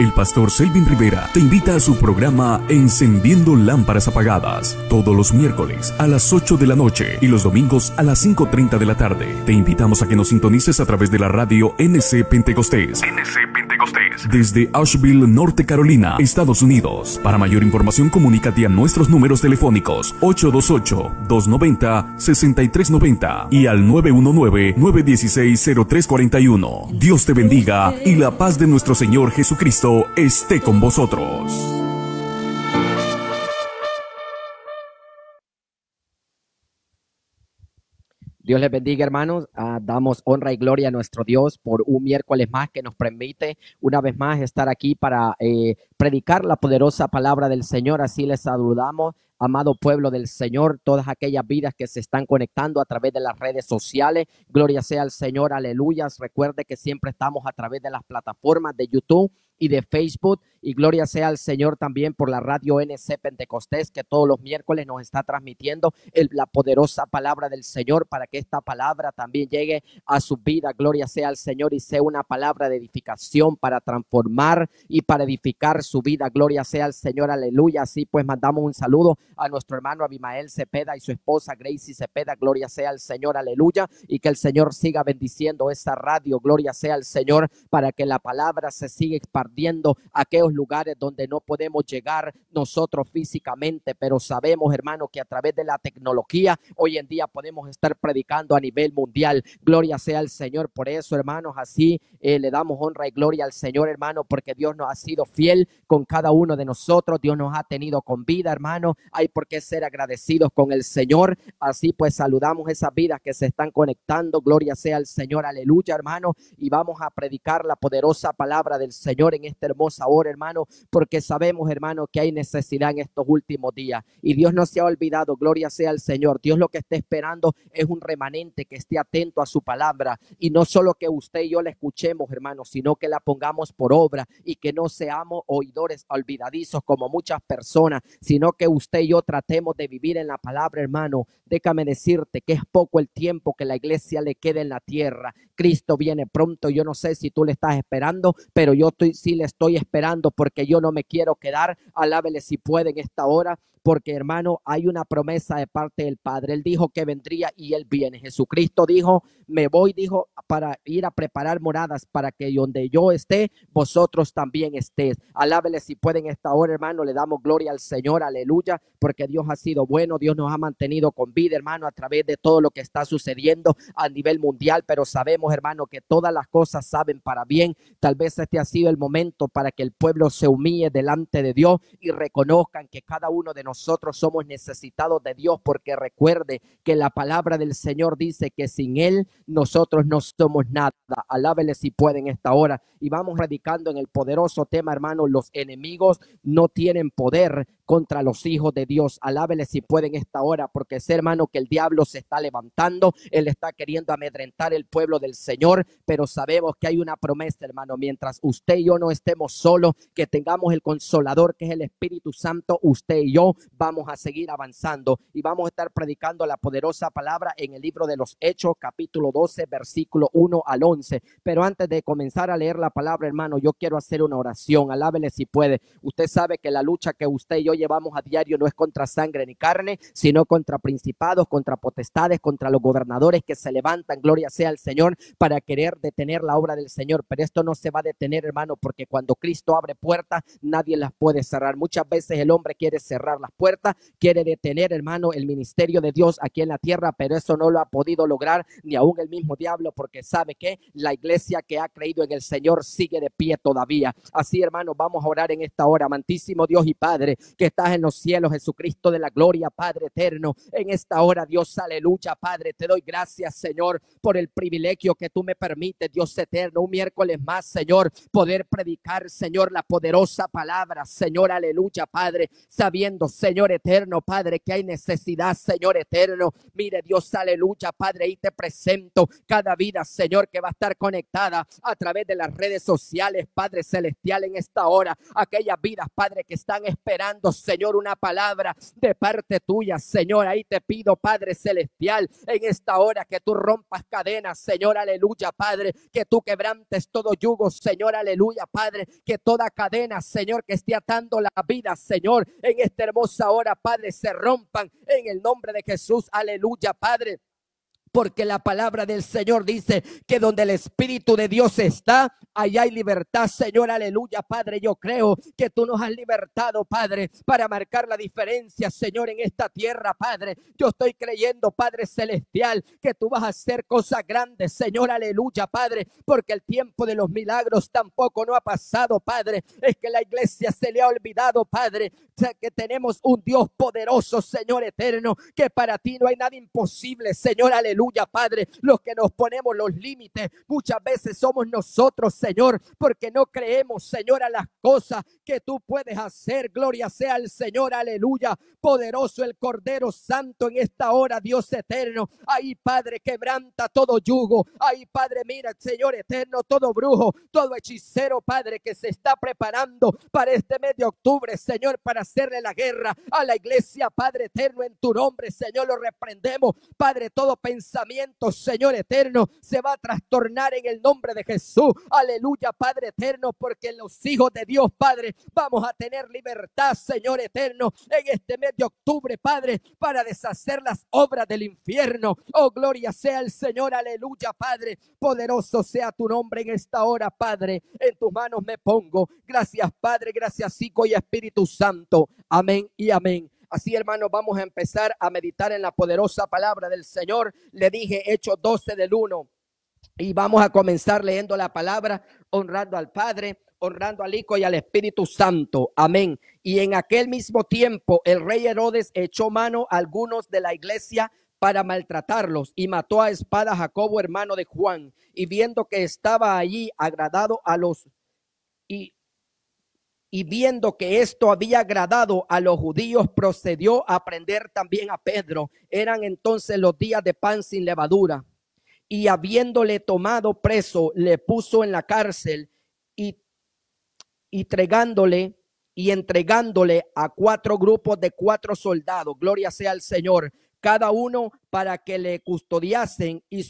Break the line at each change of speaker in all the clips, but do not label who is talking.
El pastor Selvin Rivera te invita a su programa Encendiendo Lámparas Apagadas, todos los miércoles a las 8 de la noche y los domingos a las 5.30 de la tarde. Te invitamos a que nos sintonices a través de la radio NC Pentecostés. Desde Asheville, Norte Carolina, Estados Unidos. Para mayor información, comunícate a nuestros números telefónicos 828-290-6390 y al 919-916-0341. Dios te bendiga y la paz de nuestro Señor Jesucristo esté con vosotros.
Dios les bendiga, hermanos. Ah, damos honra y gloria a nuestro Dios por un miércoles más que nos permite una vez más estar aquí para eh, predicar la poderosa palabra del Señor. Así les saludamos, amado pueblo del Señor, todas aquellas vidas que se están conectando a través de las redes sociales. Gloria sea al Señor, aleluyas. Recuerde que siempre estamos a través de las plataformas de YouTube y de Facebook. Y gloria sea al Señor también por la radio NC Pentecostés que todos los miércoles nos está transmitiendo la poderosa palabra del Señor para que esta palabra también llegue a su vida. Gloria sea al Señor y sea una palabra de edificación para transformar y para edificar su vida. Gloria sea al Señor. Aleluya. Así pues mandamos un saludo a nuestro hermano Abimael Cepeda y su esposa Gracie Cepeda. Gloria sea al Señor. Aleluya. Y que el Señor siga bendiciendo Esa radio. Gloria sea al Señor para que la palabra se siga expandiendo viendo aquellos lugares donde no podemos llegar nosotros físicamente, pero sabemos, hermano, que a través de la tecnología hoy en día podemos estar predicando a nivel mundial. Gloria sea al Señor por eso, hermanos, así eh, le damos honra y gloria al Señor, hermano, porque Dios nos ha sido fiel con cada uno de nosotros, Dios nos ha tenido con vida, hermano, hay por qué ser agradecidos con el Señor, así pues saludamos esas vidas que se están conectando, gloria sea al Señor, aleluya, hermano, y vamos a predicar la poderosa palabra del Señor en esta hermosa hora, hermano, porque sabemos, hermano, que hay necesidad en estos últimos días. Y Dios no se ha olvidado, gloria sea al Señor. Dios lo que está esperando es un remanente que esté atento a su palabra. Y no solo que usted y yo la escuchemos, hermano, sino que la pongamos por obra y que no seamos oidores olvidadizos como muchas personas, sino que usted y yo tratemos de vivir en la palabra, hermano. Déjame decirte que es poco el tiempo que la iglesia le quede en la tierra. Cristo viene pronto. Yo no sé si tú le estás esperando, pero yo estoy le estoy esperando porque yo no me quiero quedar, alábele si puede en esta hora, porque hermano, hay una promesa de parte del Padre. Él dijo que vendría y él viene. Jesucristo dijo, me voy, dijo, para ir a preparar moradas para que donde yo esté, vosotros también estés. Alábele si pueden esta hora, hermano, le damos gloria al Señor, aleluya, porque Dios ha sido bueno, Dios nos ha mantenido con vida, hermano, a través de todo lo que está sucediendo a nivel mundial, pero sabemos, hermano, que todas las cosas saben para bien. Tal vez este ha sido el momento para que el pueblo se humille delante de Dios y reconozcan que cada uno de nosotros somos necesitados de Dios, porque recuerde que la palabra del Señor dice que sin Él nosotros no somos nada. Alábele si pueden esta hora. Y vamos radicando en el poderoso tema, hermano, los enemigos no tienen poder contra los hijos de Dios. Alábele si pueden esta hora, porque sé, hermano, que el diablo se está levantando, él está queriendo amedrentar el pueblo del Señor, pero sabemos que hay una promesa, hermano, mientras usted y yo no estemos solos, que tengamos el consolador que es el Espíritu Santo, usted y yo vamos a seguir avanzando y vamos a estar predicando la poderosa palabra en el libro de los Hechos, capítulo 12, versículo 1 al 11. Pero antes de comenzar a leer la palabra, hermano, yo quiero hacer una oración. Alábele si puede. Usted sabe que la lucha que usted y yo llevamos a diario no es contra sangre ni carne, sino contra principados, contra potestades, contra los gobernadores que se levantan, gloria sea al Señor, para querer detener la obra del Señor. Pero esto no se va a detener, hermano, porque cuando Cristo abre puertas, nadie las puede cerrar. Muchas veces el hombre quiere cerrar las puertas, quiere detener, hermano, el ministerio de Dios aquí en la tierra, pero eso no lo ha podido lograr ni aún el mismo diablo, porque sabe que la iglesia que ha creído en el Señor sigue de pie todavía. Así, hermano, vamos a orar en esta hora, amantísimo Dios y Padre, que estás en los cielos, Jesucristo de la gloria, Padre eterno. En esta hora, Dios, aleluya, Padre, te doy gracias, Señor, por el privilegio que tú me permites, Dios eterno, un miércoles más, Señor, poder predicar, Señor, la poderosa palabra, Señor, aleluya, Padre, sabiendo, Señor eterno, Padre, que hay necesidad, Señor eterno. Mire, Dios, aleluya, Padre, y te presento cada vida, Señor, que va a estar conectada a través de las redes sociales, Padre Celestial, en esta hora. Aquellas vidas, Padre, que están esperando, Señor, una palabra de parte tuya, Señor. Ahí te pido, Padre Celestial, en esta hora que tú rompas cadenas, Señor, aleluya, Padre, que tú quebrantes todo yugo, Señor, aleluya, Padre, que toda cadena, Señor, que esté atando la vida, Señor, en esta hermosa hora, Padre, se rompan en el nombre de Jesús. Aleluya, Padre porque la palabra del Señor dice que donde el Espíritu de Dios está, allá hay libertad, Señor, aleluya, Padre. Yo creo que tú nos has libertado, Padre, para marcar la diferencia, Señor, en esta tierra, Padre. Yo estoy creyendo, Padre Celestial, que tú vas a hacer cosas grandes, Señor, aleluya, Padre, porque el tiempo de los milagros tampoco no ha pasado, Padre. Es que la iglesia se le ha olvidado, Padre, que tenemos un Dios poderoso, Señor eterno, que para ti no hay nada imposible, Señor, aleluya aleluya, Padre, los que nos ponemos los límites. Muchas veces somos nosotros, Señor, porque no creemos, Señor, a las cosas que tú puedes hacer. Gloria sea al Señor, aleluya. Poderoso el Cordero Santo en esta hora, Dios eterno. Ahí, Padre, quebranta todo yugo. Ahí, Padre, mira, Señor eterno, todo brujo, todo hechicero, Padre, que se está preparando para este mes de octubre, Señor, para hacerle la guerra a la iglesia, Padre eterno, en tu nombre, Señor, lo reprendemos. Padre, todo pensamiento Señor eterno, se va a trastornar en el nombre de Jesús. Aleluya, Padre eterno, porque los hijos de Dios, Padre, vamos a tener libertad, Señor eterno, en este mes de octubre, Padre, para deshacer las obras del infierno. Oh, gloria sea el Señor, aleluya, Padre. Poderoso sea tu nombre en esta hora, Padre. En tus manos me pongo. Gracias, Padre, gracias, Hijo y Espíritu Santo. Amén y amén. Así, hermanos, vamos a empezar a meditar en la poderosa palabra del Señor. Le dije Hechos 12 del 1. Y vamos a comenzar leyendo la palabra, honrando al Padre, honrando al Hijo y al Espíritu Santo. Amén. Y en aquel mismo tiempo el rey Herodes echó mano a algunos de la iglesia para maltratarlos y mató a espada a Jacobo, hermano de Juan. Y viendo que estaba allí agradado a los y y viendo que esto había agradado a los judíos, procedió a prender también a Pedro. Eran entonces los días de pan sin levadura. Y habiéndole tomado preso, le puso en la cárcel y, entregándole y entregándole a cuatro grupos de cuatro soldados. Gloria sea al Señor. Cada uno para que le custodiasen y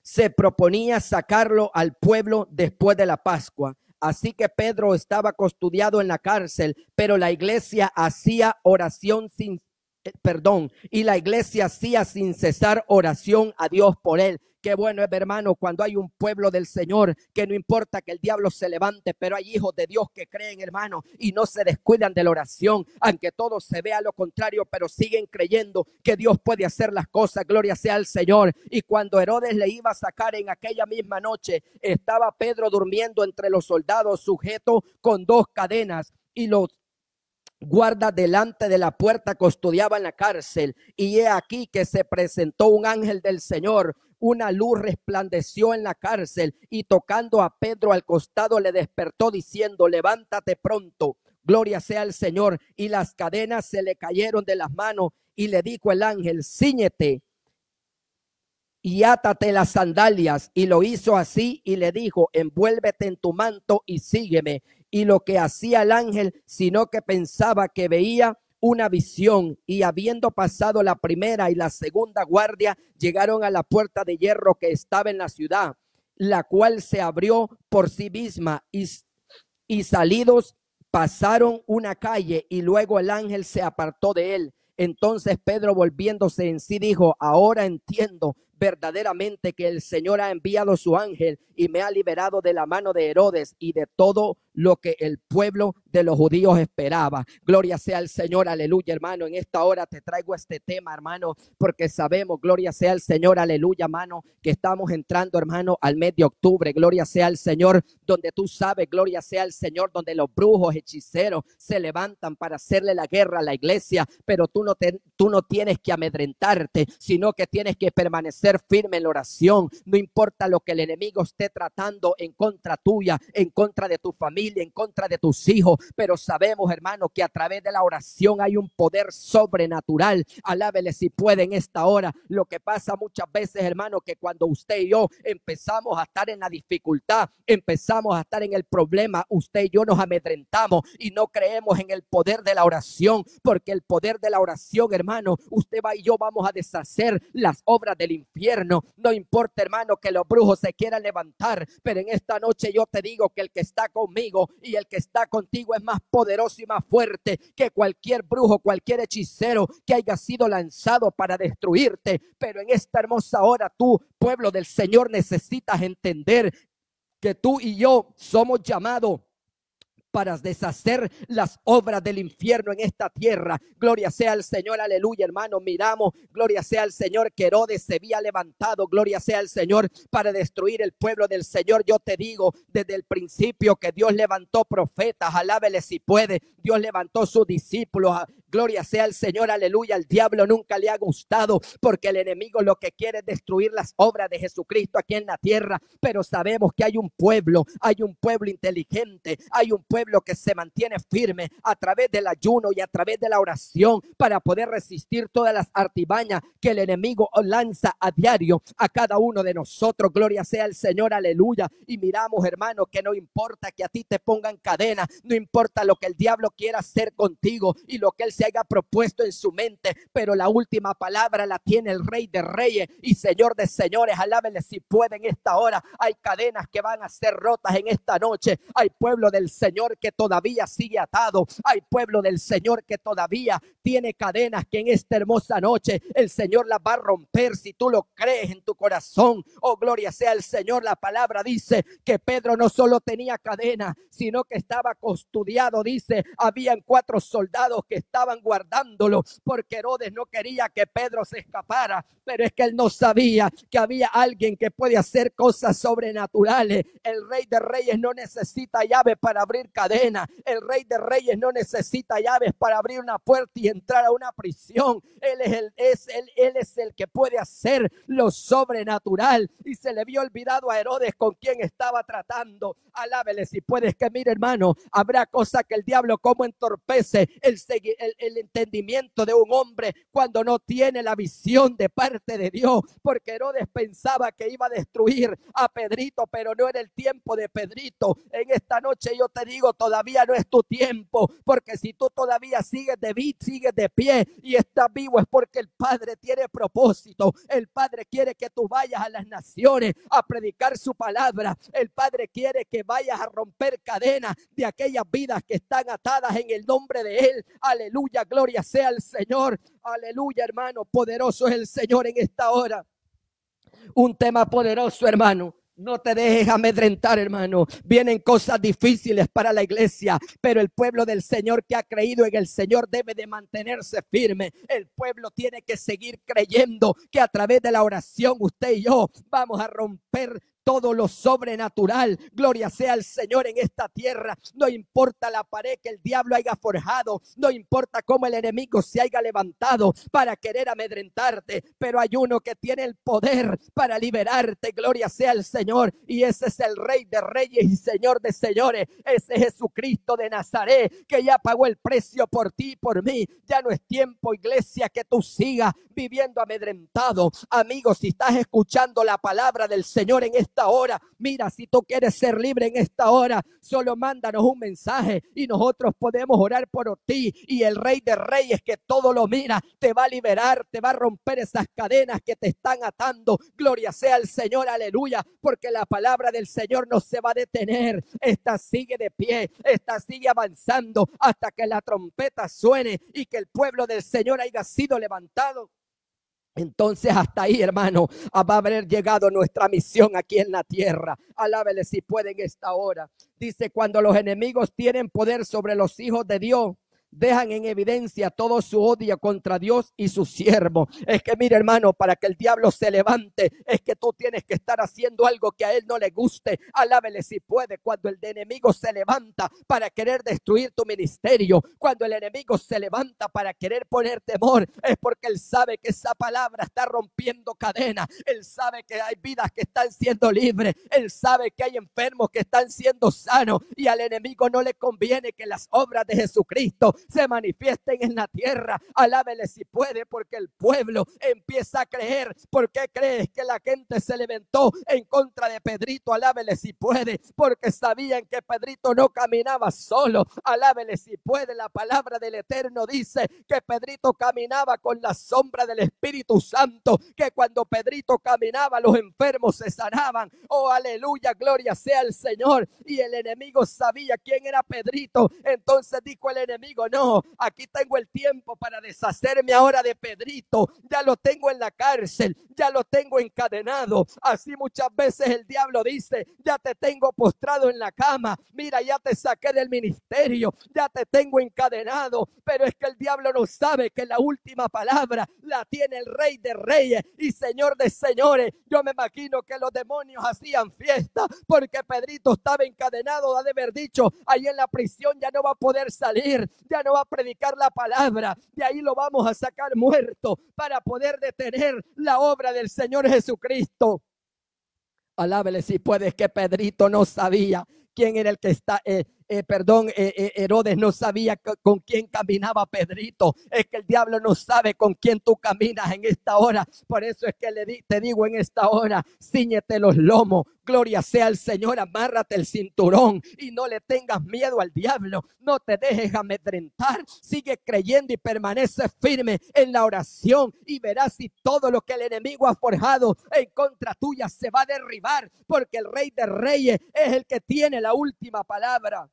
se proponía sacarlo al pueblo después de la Pascua. Así que Pedro estaba custodiado en la cárcel, pero la iglesia hacía oración sin eh, perdón, y la iglesia hacía sin cesar oración a Dios por él. Qué bueno es, hermano, cuando hay un pueblo del Señor, que no importa que el diablo se levante, pero hay hijos de Dios que creen, hermano, y no se descuidan de la oración, aunque todo se vea lo contrario, pero siguen creyendo que Dios puede hacer las cosas. Gloria sea al Señor. Y cuando Herodes le iba a sacar en aquella misma noche, estaba Pedro durmiendo entre los soldados, sujeto con dos cadenas. Y los guarda delante de la puerta custodiaban en la cárcel. Y he aquí que se presentó un ángel del Señor una luz resplandeció en la cárcel y tocando a Pedro al costado le despertó diciendo, levántate pronto. Gloria sea al Señor. Y las cadenas se le cayeron de las manos y le dijo el ángel, ciñete y átate las sandalias. Y lo hizo así y le dijo, envuélvete en tu manto y sígueme. Y lo que hacía el ángel, sino que pensaba que veía, una visión y habiendo pasado la primera y la segunda guardia, llegaron a la puerta de hierro que estaba en la ciudad, la cual se abrió por sí misma y, y salidos pasaron una calle y luego el ángel se apartó de él. Entonces Pedro volviéndose en sí dijo, ahora entiendo verdaderamente que el Señor ha enviado su ángel y me ha liberado de la mano de Herodes y de todo lo que el pueblo de los judíos esperaba. Gloria sea al Señor, aleluya, hermano. En esta hora te traigo este tema, hermano, porque sabemos, gloria sea al Señor, aleluya, hermano, que estamos entrando, hermano, al mes de octubre. Gloria sea al Señor, donde tú sabes, gloria sea al Señor, donde los brujos, hechiceros se levantan para hacerle la guerra a la iglesia, pero tú no, te, tú no tienes que amedrentarte, sino que tienes que permanecer firme en la oración. No importa lo que el enemigo esté tratando en contra tuya, en contra de tu familia, en contra de tus hijos. Pero sabemos, hermano, que a través de la oración hay un poder sobrenatural. Alábele si puede en esta hora. Lo que pasa muchas veces, hermano, que cuando usted y yo empezamos a estar en la dificultad, empezamos a estar en el problema, usted y yo nos amedrentamos y no creemos en el poder de la oración, porque el poder de la oración, hermano, usted va y yo vamos a deshacer las obras del infierno no importa, hermano, que los brujos se quieran levantar, pero en esta noche yo te digo que el que está conmigo y el que está contigo es más poderoso y más fuerte que cualquier brujo, cualquier hechicero que haya sido lanzado para destruirte. Pero en esta hermosa hora tú, pueblo del Señor, necesitas entender que tú y yo somos llamados para deshacer las obras del infierno en esta tierra. Gloria sea al Señor, aleluya, hermano. Miramos, gloria sea al Señor, que Herodes se había levantado, gloria sea al Señor, para destruir el pueblo del Señor. Yo te digo desde el principio que Dios levantó profetas, alábele si puede. Dios levantó sus discípulos, Gloria sea al Señor, aleluya. El diablo nunca le ha gustado porque el enemigo lo que quiere es destruir las obras de Jesucristo aquí en la tierra. Pero sabemos que hay un pueblo, hay un pueblo inteligente, hay un pueblo que se mantiene firme a través del ayuno y a través de la oración para poder resistir todas las artimañas que el enemigo lanza a diario a cada uno de nosotros. Gloria sea al Señor, aleluya. Y miramos, hermano, que no importa que a ti te pongan cadena, no importa lo que el diablo quiera hacer contigo y lo que él haya propuesto en su mente, pero la última palabra la tiene el Rey de Reyes y Señor de Señores. Alábenle si puede en esta hora. Hay cadenas que van a ser rotas en esta noche. Hay pueblo del Señor que todavía sigue atado. Hay pueblo del Señor que todavía tiene cadenas que en esta hermosa noche el Señor las va a romper si tú lo crees en tu corazón. Oh, gloria sea el Señor. La palabra dice que Pedro no solo tenía cadenas, sino que estaba custodiado. Dice, habían cuatro soldados que estaban guardándolo porque Herodes no quería que Pedro se escapara, pero es que él no sabía que había alguien que puede hacer cosas sobrenaturales. El rey de reyes no necesita llaves para abrir cadenas. El rey de reyes no necesita llaves para abrir una puerta y entrar a una prisión. Él es el, es, el que puede hacer lo sobrenatural. Y se le vio olvidado a Herodes con quien estaba tratando. Alábele si puedes que mire hermano, habrá cosas que el diablo como entorpece el, el, el entendimiento de un hombre cuando no tiene la visión de parte de Dios. Porque Herodes pensaba que iba a destruir a Pedrito, pero no era el tiempo de Pedrito. En esta noche yo te digo, todavía no es tu tiempo. Porque si tú todavía sigues de sigues de pie y estás vivo es porque el Padre tiene propósito. El Padre quiere que tú vayas a las naciones a predicar su palabra. El Padre quiere que vayas a romper cadenas de aquellas vidas que están atadas en el nombre de Él. Aleluya gloria sea el Señor. Aleluya, hermano. Poderoso es el Señor en esta hora. Un tema poderoso, hermano. No te dejes amedrentar, hermano. Vienen cosas difíciles para la iglesia, pero el pueblo del Señor que ha creído en el Señor debe de mantenerse firme. El pueblo tiene que seguir creyendo que a través de la oración usted y yo vamos a romper todo lo sobrenatural. Gloria sea al Señor en esta tierra. No importa la pared que el diablo haya forjado, no importa cómo el enemigo se haya levantado para querer amedrentarte, pero hay uno que tiene el poder para liberarte. Gloria sea al Señor. Y ese es el Rey de Reyes y Señor de Señores. Ese es Jesucristo de Nazaret que ya pagó el precio por ti y por mí. Ya no es tiempo, iglesia, que tú sigas viviendo amedrentado. Amigos, si estás escuchando la palabra del Señor en esta esta hora. Mira, si tú quieres ser libre en esta hora, solo mándanos un mensaje y nosotros podemos orar por ti. Y el Rey de Reyes que todo lo mira, te va a liberar, te va a romper esas cadenas que te están atando. Gloria sea al Señor, aleluya, porque la palabra del Señor no se va a detener. Esta sigue de pie, esta sigue avanzando hasta que la trompeta suene y que el pueblo del Señor haya sido levantado. Entonces hasta ahí, hermano, ah, va a haber llegado nuestra misión aquí en la tierra. Alábele si pueden esta hora. Dice, cuando los enemigos tienen poder sobre los hijos de Dios, dejan en evidencia todo su odio contra Dios y su siervo. Es que mira hermano, para que el diablo se levante, es que tú tienes que estar haciendo algo que a él no le guste. Alábele si puede cuando el enemigo se levanta para querer destruir tu ministerio, cuando el enemigo se levanta para querer poner temor, es porque él sabe que esa palabra está rompiendo cadenas, él sabe que hay vidas que están siendo libres, él sabe que hay enfermos que están siendo sanos y al enemigo no le conviene que las obras de Jesucristo se manifiesten en la tierra. Alábele si puede, porque el pueblo empieza a creer. ¿Por qué crees que la gente se levantó en contra de Pedrito? Alábele si puede, porque sabían que Pedrito no caminaba solo. Alábele si puede. La palabra del Eterno dice que Pedrito caminaba con la sombra del Espíritu Santo, que cuando Pedrito caminaba los enfermos se sanaban. Oh, aleluya, gloria sea el Señor. Y el enemigo sabía quién era Pedrito. Entonces dijo el enemigo, no, aquí tengo el tiempo para deshacerme ahora de Pedrito, ya lo tengo en la cárcel, ya lo tengo encadenado. Así muchas veces el diablo dice, ya te tengo postrado en la cama, mira, ya te saqué del ministerio, ya te tengo encadenado, pero es que el diablo no sabe que la última palabra la tiene el rey de reyes y señor de señores. Yo me imagino que los demonios hacían fiesta porque Pedrito estaba encadenado, ha de haber dicho, ahí en la prisión ya no va a poder salir, no va a predicar la palabra, de ahí lo vamos a sacar muerto para poder detener la obra del Señor Jesucristo. Alábele si puedes que Pedrito no sabía quién era el que está, eh, eh, perdón, eh, eh, Herodes no sabía con quién caminaba Pedrito. Es que el diablo no sabe con quién tú caminas en esta hora. Por eso es que le te digo en esta hora, ciñete los lomos. Gloria sea al Señor, amárrate el cinturón y no le tengas miedo al diablo. No te dejes amedrentar. Sigue creyendo y permanece firme en la oración y verás si todo lo que el enemigo ha forjado en contra tuya se va a derribar porque el rey de reyes es el que tiene la última palabra.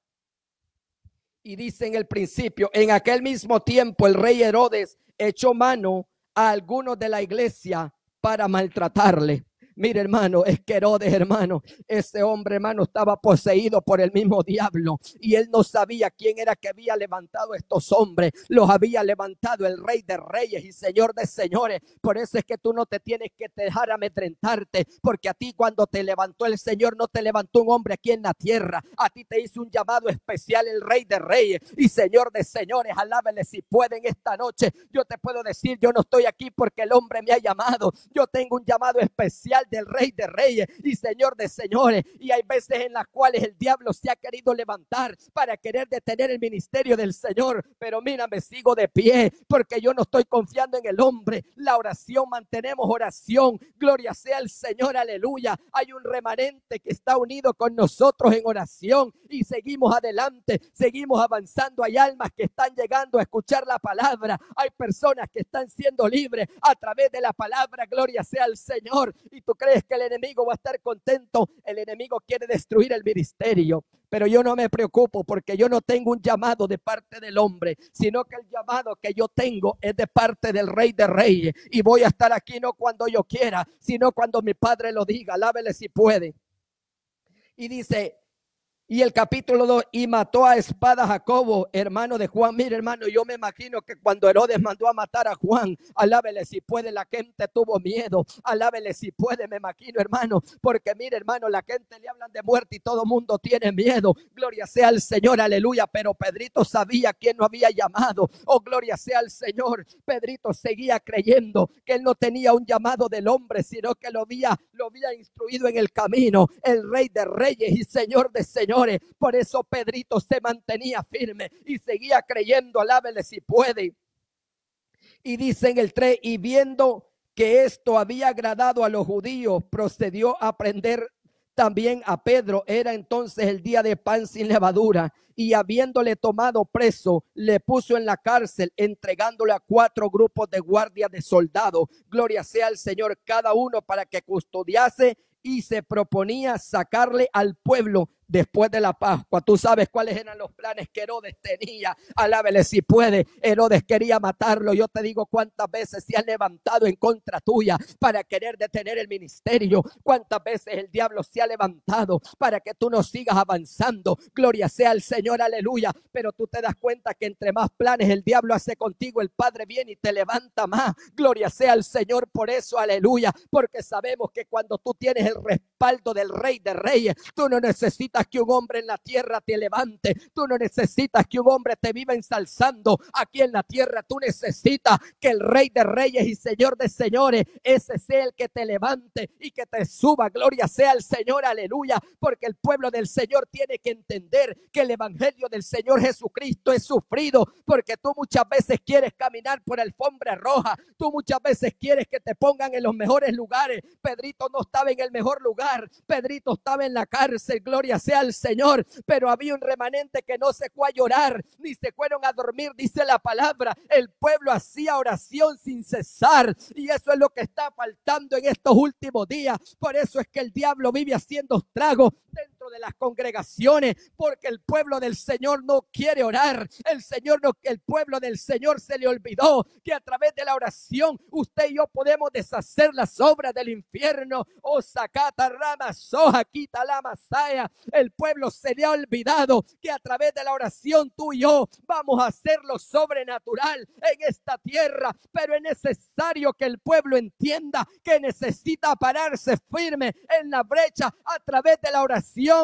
Y dice en el principio, en aquel mismo tiempo el rey Herodes echó mano a algunos de la iglesia para maltratarle. Mire, hermano, es que Herodes, hermano, ese hombre, hermano, estaba poseído por el mismo diablo y él no sabía quién era que había levantado estos hombres. Los había levantado el rey de reyes y señor de señores. Por eso es que tú no te tienes que dejar amedrentarte, porque a ti cuando te levantó el Señor no te levantó un hombre aquí en la tierra. A ti te hizo un llamado especial el rey de reyes y señor de señores. Alábele si pueden esta noche. Yo te puedo decir, yo no estoy aquí porque el hombre me ha llamado. Yo tengo un llamado especial del Rey de Reyes y Señor de Señores. Y hay veces en las cuales el diablo se ha querido levantar para querer detener el ministerio del Señor. Pero mira, me sigo de pie porque yo no estoy confiando en el hombre. La oración, mantenemos oración. Gloria sea el Señor, aleluya. Hay un remanente que está unido con nosotros en oración y seguimos adelante, seguimos avanzando. Hay almas que están llegando a escuchar la palabra. Hay personas que están siendo libres a través de la palabra. Gloria sea el Señor. Y tu crees que el enemigo va a estar contento? El enemigo quiere destruir el ministerio. Pero yo no me preocupo porque yo no tengo un llamado de parte del hombre, sino que el llamado que yo tengo es de parte del Rey de Reyes. Y voy a estar aquí no cuando yo quiera, sino cuando mi Padre lo diga. Lávele si puede. Y dice, y el capítulo 2, y mató a espada Jacobo, hermano de Juan. Mire, hermano, yo me imagino que cuando Herodes mandó a matar a Juan, alábele si puede, la gente tuvo miedo. Alábele si puede, me imagino, hermano. Porque mire, hermano, la gente le hablan de muerte y todo mundo tiene miedo. Gloria sea al Señor, aleluya. Pero Pedrito sabía quién no había llamado. Oh, gloria sea al Señor. Pedrito seguía creyendo que él no tenía un llamado del hombre, sino que lo había, lo había instruido en el camino. El rey de reyes y señor de Señor por eso Pedrito se mantenía firme y seguía creyendo, alábele si puede. Y dice en el 3, y viendo que esto había agradado a los judíos, procedió a prender también a Pedro. Era entonces el día de pan sin levadura. Y habiéndole tomado preso, le puso en la cárcel, entregándole a cuatro grupos de guardia de soldados. Gloria sea al Señor, cada uno para que custodiase y se proponía sacarle al pueblo después de la Pascua. Tú sabes cuáles eran los planes que Herodes tenía. Alábele si puede. Herodes quería matarlo. Yo te digo cuántas veces se ha levantado en contra tuya para querer detener el ministerio. Cuántas veces el diablo se ha levantado para que tú no sigas avanzando. Gloria sea al Señor, aleluya. Pero tú te das cuenta que entre más planes el diablo hace contigo, el Padre viene y te levanta más. Gloria sea al Señor por eso, aleluya. Porque sabemos que cuando tú tienes el respaldo del Rey de Reyes, tú no necesitas que un hombre en la tierra te levante. Tú no necesitas que un hombre te viva ensalzando aquí en la tierra. Tú necesitas que el Rey de Reyes y Señor de Señores, ese sea el que te levante y que te suba. Gloria sea al Señor, aleluya. Porque el pueblo del Señor tiene que entender que el Evangelio del Señor Jesucristo es sufrido. Porque tú muchas veces quieres caminar por alfombra roja. Tú muchas veces quieres que te pongan en los mejores lugares. Pedrito no estaba en el mejor lugar. Pedrito estaba en la cárcel. Gloria al Señor. Pero había un remanente que no se fue a llorar, ni se fueron a dormir, dice la palabra. El pueblo hacía oración sin cesar. Y eso es lo que está faltando en estos últimos días. Por eso es que el diablo vive haciendo estragos de las congregaciones, porque el pueblo del Señor no quiere orar. El Señor no, el pueblo del Señor se le olvidó que a través de la oración usted y yo podemos deshacer las obras del infierno. O oh, sacata rama soja quita la masaya. El pueblo se le ha olvidado que a través de la oración tú y yo vamos a hacer lo sobrenatural en esta tierra, pero es necesario que el pueblo entienda que necesita pararse firme en la brecha a través de la oración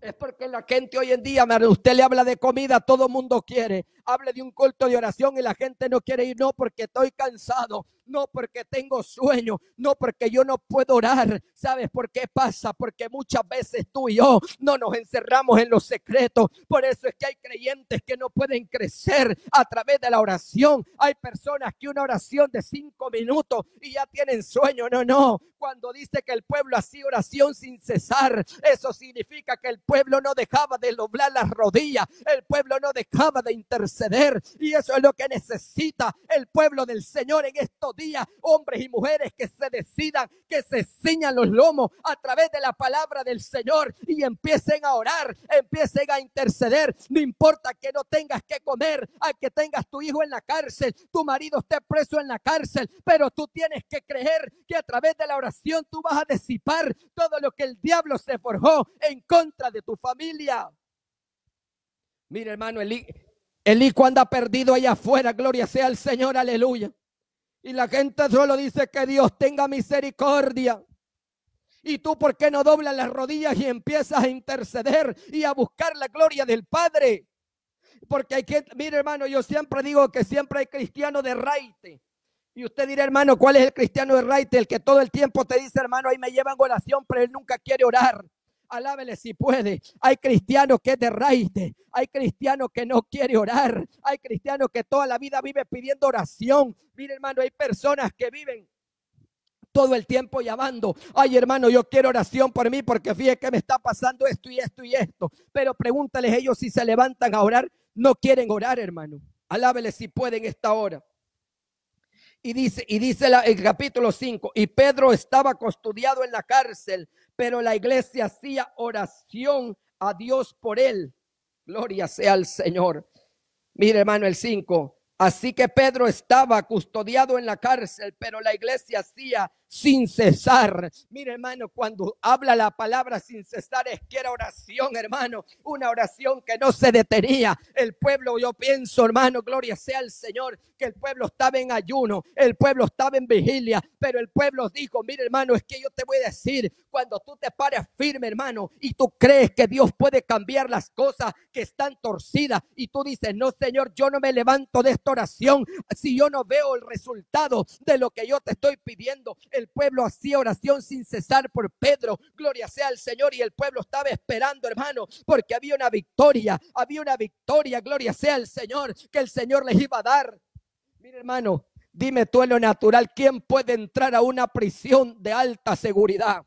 es porque la gente hoy en día, usted le habla de comida, todo mundo quiere hable de un culto de oración y la gente no quiere ir, no porque estoy cansado, no porque tengo sueño, no porque yo no puedo orar. ¿Sabes por qué pasa? Porque muchas veces tú y yo no nos encerramos en los secretos. Por eso es que hay creyentes que no pueden crecer a través de la oración. Hay personas que una oración de cinco minutos y ya tienen sueño. No, no. Cuando dice que el pueblo hacía oración sin cesar, eso significa que el pueblo no dejaba de doblar las rodillas, el pueblo no dejaba de interceder ceder Y eso es lo que necesita el pueblo del Señor en estos días. Hombres y mujeres que se decidan, que se ciñan los lomos a través de la palabra del Señor y empiecen a orar, empiecen a interceder. No importa que no tengas que comer, a que tengas tu hijo en la cárcel, tu marido esté preso en la cárcel, pero tú tienes que creer que a través de la oración tú vas a disipar todo lo que el diablo se forjó en contra de tu familia. Mira, hermano, el, el hijo anda perdido allá afuera, gloria sea al Señor, aleluya. Y la gente solo dice que Dios tenga misericordia. ¿Y tú por qué no doblas las rodillas y empiezas a interceder y a buscar la gloria del Padre? Porque hay que, mire hermano, yo siempre digo que siempre hay cristiano de raite. Y usted dirá, hermano, ¿cuál es el cristiano de raite? El que todo el tiempo te dice, hermano, ahí me llevan oración, pero él nunca quiere orar. Alábele si puede. Hay cristianos que es de raíz. Hay cristianos que no quiere orar. Hay cristianos que toda la vida vive pidiendo oración. Mire, hermano, hay personas que viven todo el tiempo llamando. Ay, hermano, yo quiero oración por mí porque fíjese que me está pasando esto y esto y esto. Pero pregúntales ellos si se levantan a orar. No quieren orar, hermano. Alábele si pueden esta hora. Y dice, y dice el capítulo 5, y Pedro estaba custodiado en la cárcel, pero la iglesia hacía oración a Dios por él. Gloria sea al Señor. Mire, hermano, el 5. Así que Pedro estaba custodiado en la cárcel, pero la iglesia hacía sin cesar. Mire, hermano, cuando habla la palabra sin cesar, es que era oración, hermano, una oración que no se detenía. El pueblo, yo pienso, hermano, gloria sea al Señor, que el pueblo estaba en ayuno, el pueblo estaba en vigilia, pero el pueblo dijo, mire, hermano, es que yo te voy a decir, cuando tú te pares firme, hermano, y tú crees que Dios puede cambiar las cosas que están torcidas, y tú dices, no, Señor, yo no me levanto de esta oración si yo no veo el resultado de lo que yo te estoy pidiendo el pueblo hacía oración sin cesar por Pedro. Gloria sea al Señor. Y el pueblo estaba esperando, hermano, porque había una victoria. Había una victoria. Gloria sea al Señor. Que el Señor les iba a dar. Mira, hermano, dime tú en lo natural, ¿quién puede entrar a una prisión de alta seguridad?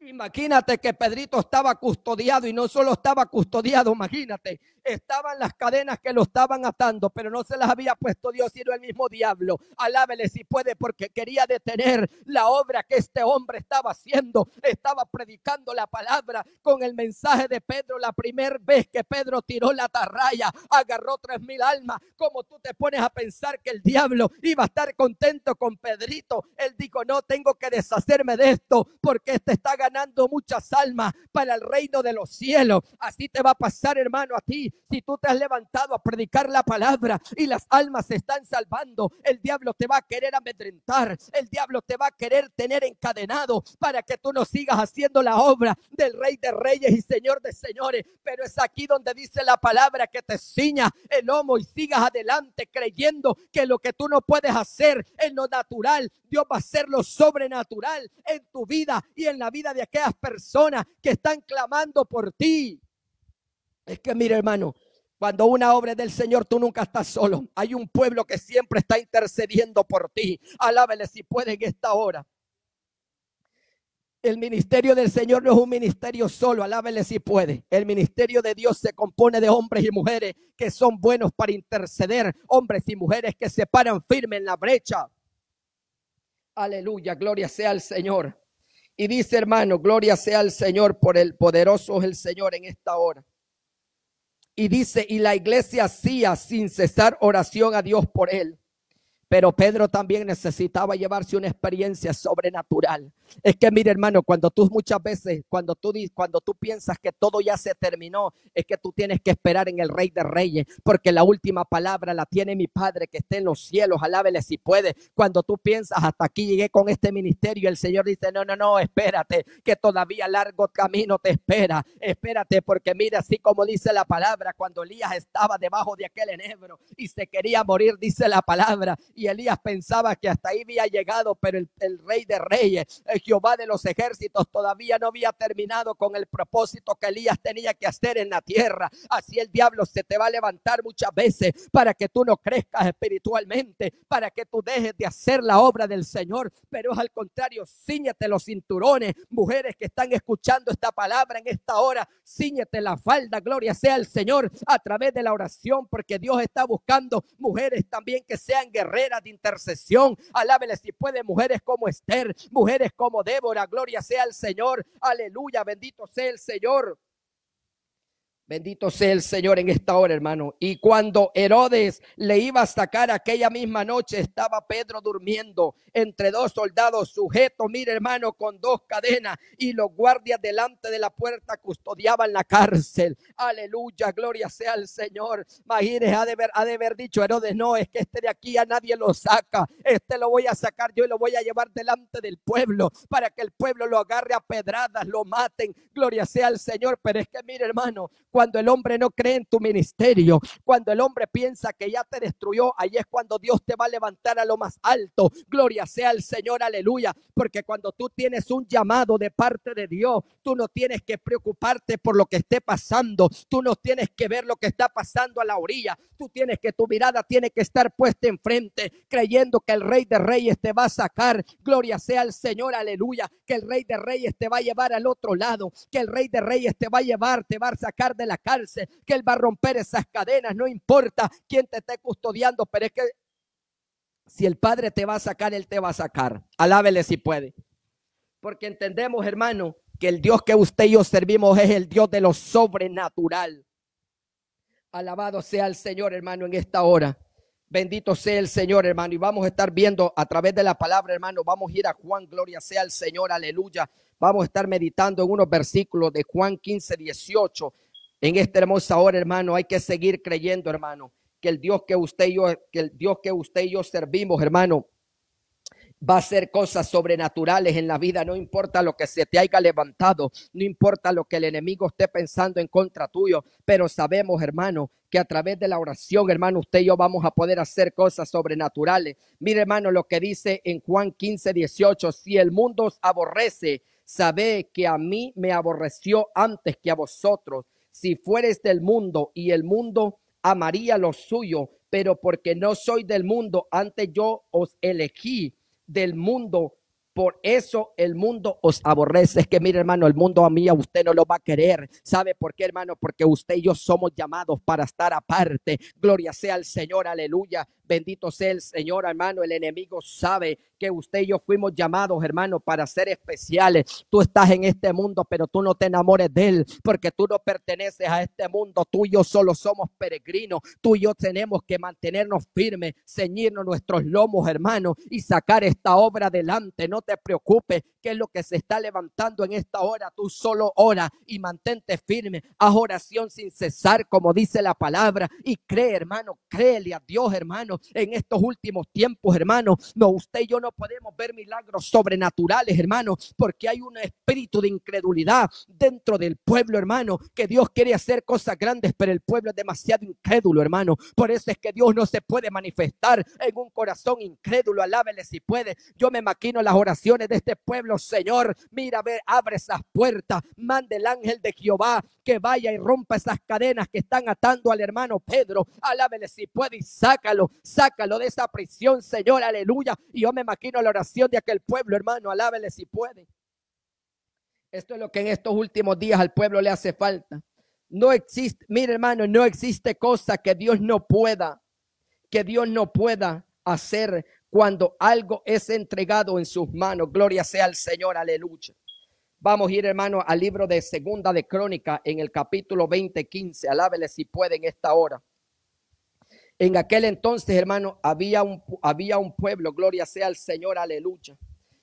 Imagínate que Pedrito estaba custodiado y no solo estaba custodiado, imagínate, estaban las cadenas que lo estaban atando, pero no se las había puesto Dios, sino el mismo diablo. Alábele si puede, porque quería detener la obra que este hombre estaba haciendo. Estaba predicando la palabra con el mensaje de Pedro. La primera vez que Pedro tiró la tarraya, agarró tres mil almas. Como tú te pones a pensar que el diablo iba a estar contento con Pedrito, él dijo: No tengo que deshacerme de esto, porque este está ganando muchas almas para el reino de los cielos. Así te va a pasar, hermano, a ti si tú te has levantado a predicar la palabra y las almas se están salvando, el diablo te va a querer amedrentar, el diablo te va a querer tener encadenado para que tú no sigas haciendo la obra del Rey de Reyes y Señor de Señores. Pero es aquí donde dice la palabra que te ciña el lomo y sigas adelante creyendo que lo que tú no puedes hacer en lo natural, Dios va a hacer lo sobrenatural en tu vida y en la vida de aquellas personas que están clamando por ti. Es que mire, hermano, cuando una obra es del Señor, tú nunca estás solo. Hay un pueblo que siempre está intercediendo por ti. Alábele si puede en esta hora. El ministerio del Señor no es un ministerio solo, alábele si puede. El ministerio de Dios se compone de hombres y mujeres que son buenos para interceder, hombres y mujeres que se paran firmes en la brecha. Aleluya, gloria sea al Señor. Y dice, hermano, gloria sea al Señor por el poderoso es el Señor en esta hora. Y dice, y la iglesia hacía sin cesar oración a Dios por él. Pero Pedro también necesitaba llevarse una experiencia sobrenatural. Es que mire, hermano, cuando tú muchas veces, cuando tú cuando tú piensas que todo ya se terminó, es que tú tienes que esperar en el Rey de Reyes, porque la última palabra la tiene mi Padre que esté en los cielos, alábele si puede. Cuando tú piensas hasta aquí llegué con este ministerio, el Señor dice, "No, no, no, espérate, que todavía largo camino te espera. Espérate, porque mira, así como dice la palabra, cuando Elías estaba debajo de aquel enebro y se quería morir, dice la palabra, y Elías pensaba que hasta ahí había llegado, pero el, rey de reyes, el Jehová de los ejércitos, todavía no había terminado con el propósito que Elías tenía que hacer en la tierra. Así el diablo se te va a levantar muchas veces para que tú no crezcas espiritualmente, para que tú dejes de hacer la obra del Señor, pero es al contrario, ciñete los cinturones, mujeres que están escuchando esta palabra en esta hora, ciñete la falda, gloria sea el Señor, a través de la oración, porque Dios está buscando mujeres también que sean guerreras de intercesión. Alábele si puede, mujeres como Esther, mujeres como Débora. Gloria sea al Señor. Aleluya, bendito sea el Señor. Bendito sea el Señor en esta hora, hermano. Y cuando Herodes le iba a sacar aquella misma noche, estaba Pedro durmiendo entre dos soldados sujetos, mire hermano, con dos cadenas. Y los guardias delante de la puerta custodiaban la cárcel. Aleluya, gloria sea al Señor. Imagínese, ha de, haber, haber dicho Herodes, no, es que este de aquí a nadie lo saca. Este lo voy a sacar yo y lo voy a llevar delante del pueblo para que el pueblo lo agarre a pedradas, lo maten. Gloria sea al Señor. Pero es que mire hermano cuando el hombre no cree en tu ministerio, cuando el hombre piensa que ya te destruyó, ahí es cuando Dios te va a levantar a lo más alto. Gloria sea al Señor, aleluya. Porque cuando tú tienes un llamado de parte de Dios, tú no tienes que preocuparte por lo que esté pasando, tú no tienes que ver lo que está pasando a la orilla, tú tienes que tu mirada tiene que estar puesta enfrente, creyendo que el Rey de Reyes te va a sacar. Gloria sea al Señor, aleluya. Que el Rey de Reyes te va a llevar al otro lado, que el Rey de Reyes te va a llevar, te va a sacar de la cárcel, que Él va a romper esas cadenas, no importa quién te esté custodiando, pero es que si el Padre te va a sacar, Él te va a sacar. Alábele si puede. Porque entendemos, hermano, que el Dios que usted y yo servimos es el Dios de lo sobrenatural. Alabado sea el Señor, hermano, en esta hora. Bendito sea el Señor, hermano. Y vamos a estar viendo a través de la palabra, hermano. Vamos a ir a Juan, gloria sea el Señor, aleluya. Vamos a estar meditando en unos versículos de Juan 15, 18. En esta hermosa hora, hermano, hay que seguir creyendo, hermano, que el Dios que usted y yo, que el Dios que usted y yo servimos, hermano, va a hacer cosas sobrenaturales en la vida, no importa lo que se te haya levantado, no importa lo que el enemigo esté pensando en contra tuyo, pero sabemos, hermano, que a través de la oración, hermano, usted y yo vamos a poder hacer cosas sobrenaturales. Mire, hermano, lo que dice en Juan 15, 18, si el mundo os aborrece, sabe que a mí me aborreció antes que a vosotros si fueres del mundo y el mundo amaría lo suyo, pero porque no soy del mundo, antes yo os elegí del mundo, por eso el mundo os aborrece. Es que mire, hermano, el mundo a mí a usted no lo va a querer. ¿Sabe por qué, hermano? Porque usted y yo somos llamados para estar aparte. Gloria sea al Señor, aleluya. Bendito sea el Señor, hermano. El enemigo sabe que usted y yo fuimos llamados, hermano, para ser especiales. Tú estás en este mundo, pero tú no te enamores de él, porque tú no perteneces a este mundo. Tú y yo solo somos peregrinos. Tú y yo tenemos que mantenernos firmes, ceñirnos nuestros lomos, hermano, y sacar esta obra adelante. No te preocupes, que es lo que se está levantando en esta hora. Tú solo ora y mantente firme. Haz oración sin cesar, como dice la palabra, y cree, hermano, créele a Dios, hermano en estos últimos tiempos, hermano. No, usted y yo no podemos ver milagros sobrenaturales, hermano, porque hay un espíritu de incredulidad dentro del pueblo, hermano, que Dios quiere hacer cosas grandes, pero el pueblo es demasiado incrédulo, hermano. Por eso es que Dios no se puede manifestar en un corazón incrédulo. Alábele si puede. Yo me maquino las oraciones de este pueblo, Señor. Mira, ve, abre esas puertas, mande el ángel de Jehová que vaya y rompa esas cadenas que están atando al hermano Pedro. Alábele si puede y sácalo, Sácalo de esa prisión, Señor, aleluya. Y yo me imagino la oración de aquel pueblo, hermano, alábele si puede. Esto es lo que en estos últimos días al pueblo le hace falta. No existe, mire hermano, no existe cosa que Dios no pueda, que Dios no pueda hacer cuando algo es entregado en sus manos. Gloria sea al Señor, aleluya. Vamos a ir, hermano, al libro de Segunda de Crónica en el capítulo 20, 15. Alábele si pueden esta hora. En aquel entonces, hermano, había un, había un pueblo, gloria sea al Señor, aleluya,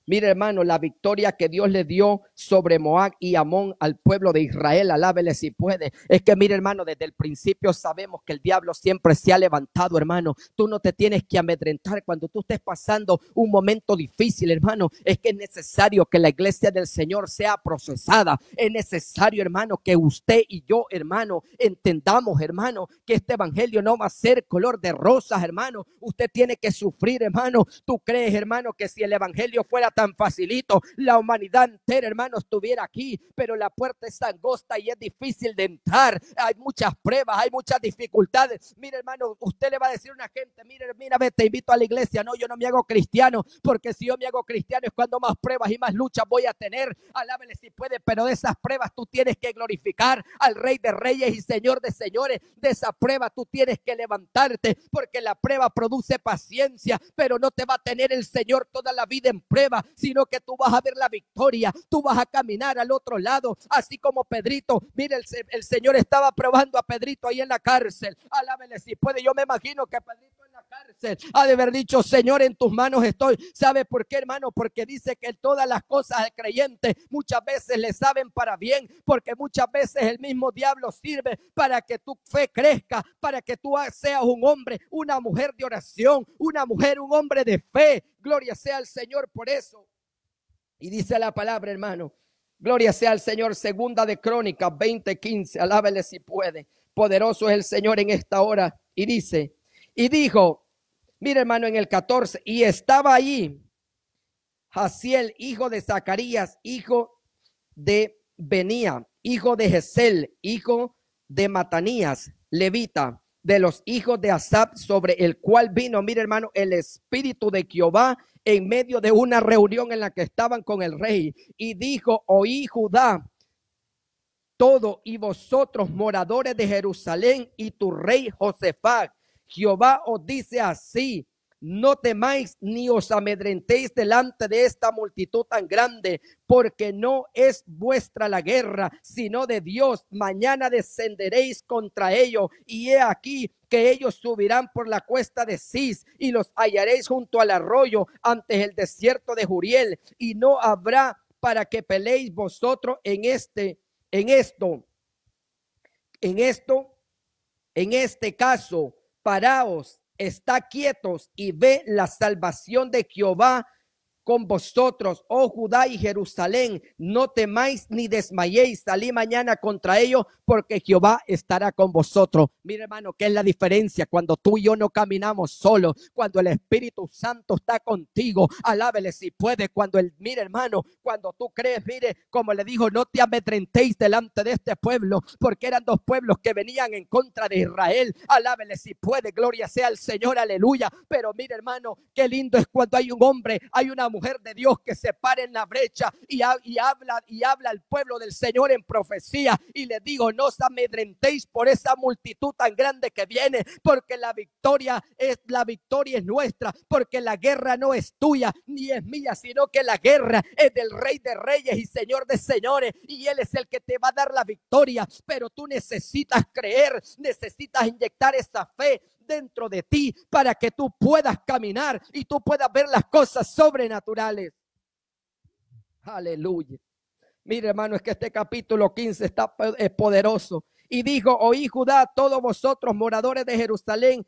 Mire, hermano, la victoria que Dios le dio sobre Moab y Amón al pueblo de Israel, alábele si puede. Es que, mire, hermano, desde el principio sabemos que el diablo siempre se ha levantado, hermano. Tú no te tienes que amedrentar cuando tú estés pasando un momento difícil, hermano. Es que es necesario que la iglesia del Señor sea procesada. Es necesario, hermano, que usted y yo, hermano, entendamos, hermano, que este evangelio no va a ser color de rosas, hermano. Usted tiene que sufrir, hermano. Tú crees, hermano, que si el evangelio fuera tan facilito la humanidad entera, hermano, estuviera aquí, pero la puerta es angosta y es difícil de entrar. Hay muchas pruebas, hay muchas dificultades. Mire, hermano, usted le va a decir a una gente, mire, mira, te invito a la iglesia. No, yo no me hago cristiano, porque si yo me hago cristiano es cuando más pruebas y más luchas voy a tener. Alábele si puede, pero de esas pruebas tú tienes que glorificar al Rey de Reyes y Señor de Señores. De esa prueba tú tienes que levantarte, porque la prueba produce paciencia, pero no te va a tener el Señor toda la vida en pruebas sino que tú vas a ver la victoria, tú vas a caminar al otro lado, así como Pedrito. Mire, el, el Señor estaba probando a Pedrito ahí en la cárcel. Alábele si puede. Yo me imagino que Pedrito ha de haber dicho, Señor, en tus manos estoy. ¿Sabe por qué, hermano? Porque dice que todas las cosas al creyente muchas veces le saben para bien, porque muchas veces el mismo diablo sirve para que tu fe crezca, para que tú seas un hombre, una mujer de oración, una mujer, un hombre de fe. Gloria sea al Señor por eso. Y dice la palabra, hermano. Gloria sea al Señor. Segunda de Crónicas 20:15. Alábele si puede. Poderoso es el Señor en esta hora. Y dice, y dijo, Mira, hermano, en el 14, y estaba ahí Jaciel, hijo de Zacarías, hijo de Benía, hijo de Gesel, hijo de Matanías, levita, de los hijos de Asap, sobre el cual vino, mira hermano, el espíritu de Jehová en medio de una reunión en la que estaban con el rey, y dijo, oí Judá, todo, y vosotros moradores de Jerusalén, y tu rey Josefá, Jehová os dice así, no temáis ni os amedrentéis delante de esta multitud tan grande, porque no es vuestra la guerra, sino de Dios. Mañana descenderéis contra ellos, y he aquí que ellos subirán por la cuesta de Cis, y los hallaréis junto al arroyo, antes el desierto de Juriel, y no habrá para que peleéis vosotros en este, en esto, en esto, en este caso paraos, está quietos y ve la salvación de Jehová con vosotros, oh Judá y Jerusalén, no temáis ni desmayéis, salí mañana contra ellos, porque Jehová estará con vosotros. Mira hermano, que es la diferencia cuando tú y yo no caminamos solos? Cuando el Espíritu Santo está contigo, alábele si puede, cuando el, mire hermano, cuando tú crees, mire, como le dijo, no te amedrentéis delante de este pueblo, porque eran dos pueblos que venían en contra de Israel, alábele si puede, gloria sea al Señor, aleluya. Pero mire hermano, qué lindo es cuando hay un hombre, hay una mujer de Dios que se pare en la brecha y, habla y habla al pueblo del Señor en profecía y le digo, no os amedrentéis por esa multitud tan grande que viene, porque la victoria es la victoria es nuestra, porque la guerra no es tuya ni es mía, sino que la guerra es del Rey de Reyes y Señor de Señores y él es el que te va a dar la victoria, pero tú necesitas creer, necesitas inyectar esa fe, dentro de ti para que tú puedas caminar y tú puedas ver las cosas sobrenaturales. Aleluya. Mire, hermano, es que este capítulo 15 está es poderoso. Y dijo, oí Judá, todos vosotros moradores de Jerusalén,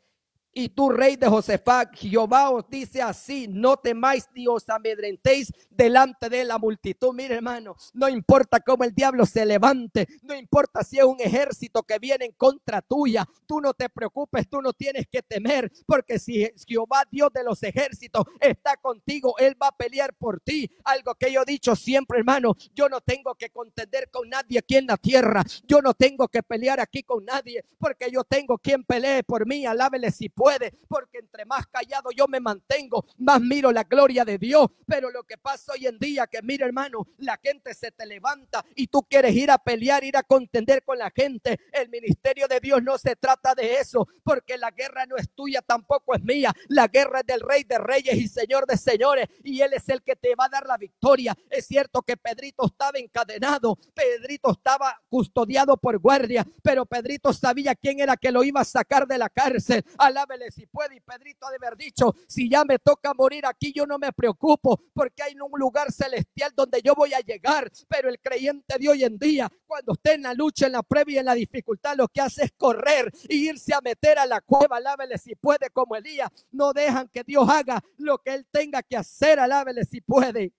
y tú, rey de Josefá, Jehová os dice así, no temáis ni os amedrentéis delante de la multitud. Mire, hermano, no importa cómo el diablo se levante, no importa si es un ejército que viene en contra tuya, tú no te preocupes, tú no tienes que temer, porque si Jehová, Dios de los ejércitos, está contigo, Él va a pelear por ti. Algo que yo he dicho siempre, hermano, yo no tengo que contender con nadie aquí en la tierra, yo no tengo que pelear aquí con nadie, porque yo tengo quien pelee por mí, alábele si puede puede, porque entre más callado yo me mantengo, más miro la gloria de Dios. Pero lo que pasa hoy en día, que mira hermano, la gente se te levanta y tú quieres ir a pelear, ir a contender con la gente. El ministerio de Dios no se trata de eso, porque la guerra no es tuya, tampoco es mía. La guerra es del rey de reyes y señor de señores, y él es el que te va a dar la victoria. Es cierto que Pedrito estaba encadenado, Pedrito estaba custodiado por guardia, pero Pedrito sabía quién era que lo iba a sacar de la cárcel. Alaba lávele si puede. Y Pedrito ha de haber dicho, si ya me toca morir aquí, yo no me preocupo porque hay un lugar celestial donde yo voy a llegar. Pero el creyente de hoy en día, cuando esté en la lucha, en la previa, en la dificultad, lo que hace es correr e irse a meter a la cueva. Lávele si puede como Elías. No dejan que Dios haga lo que él tenga que hacer. Alábele si puede.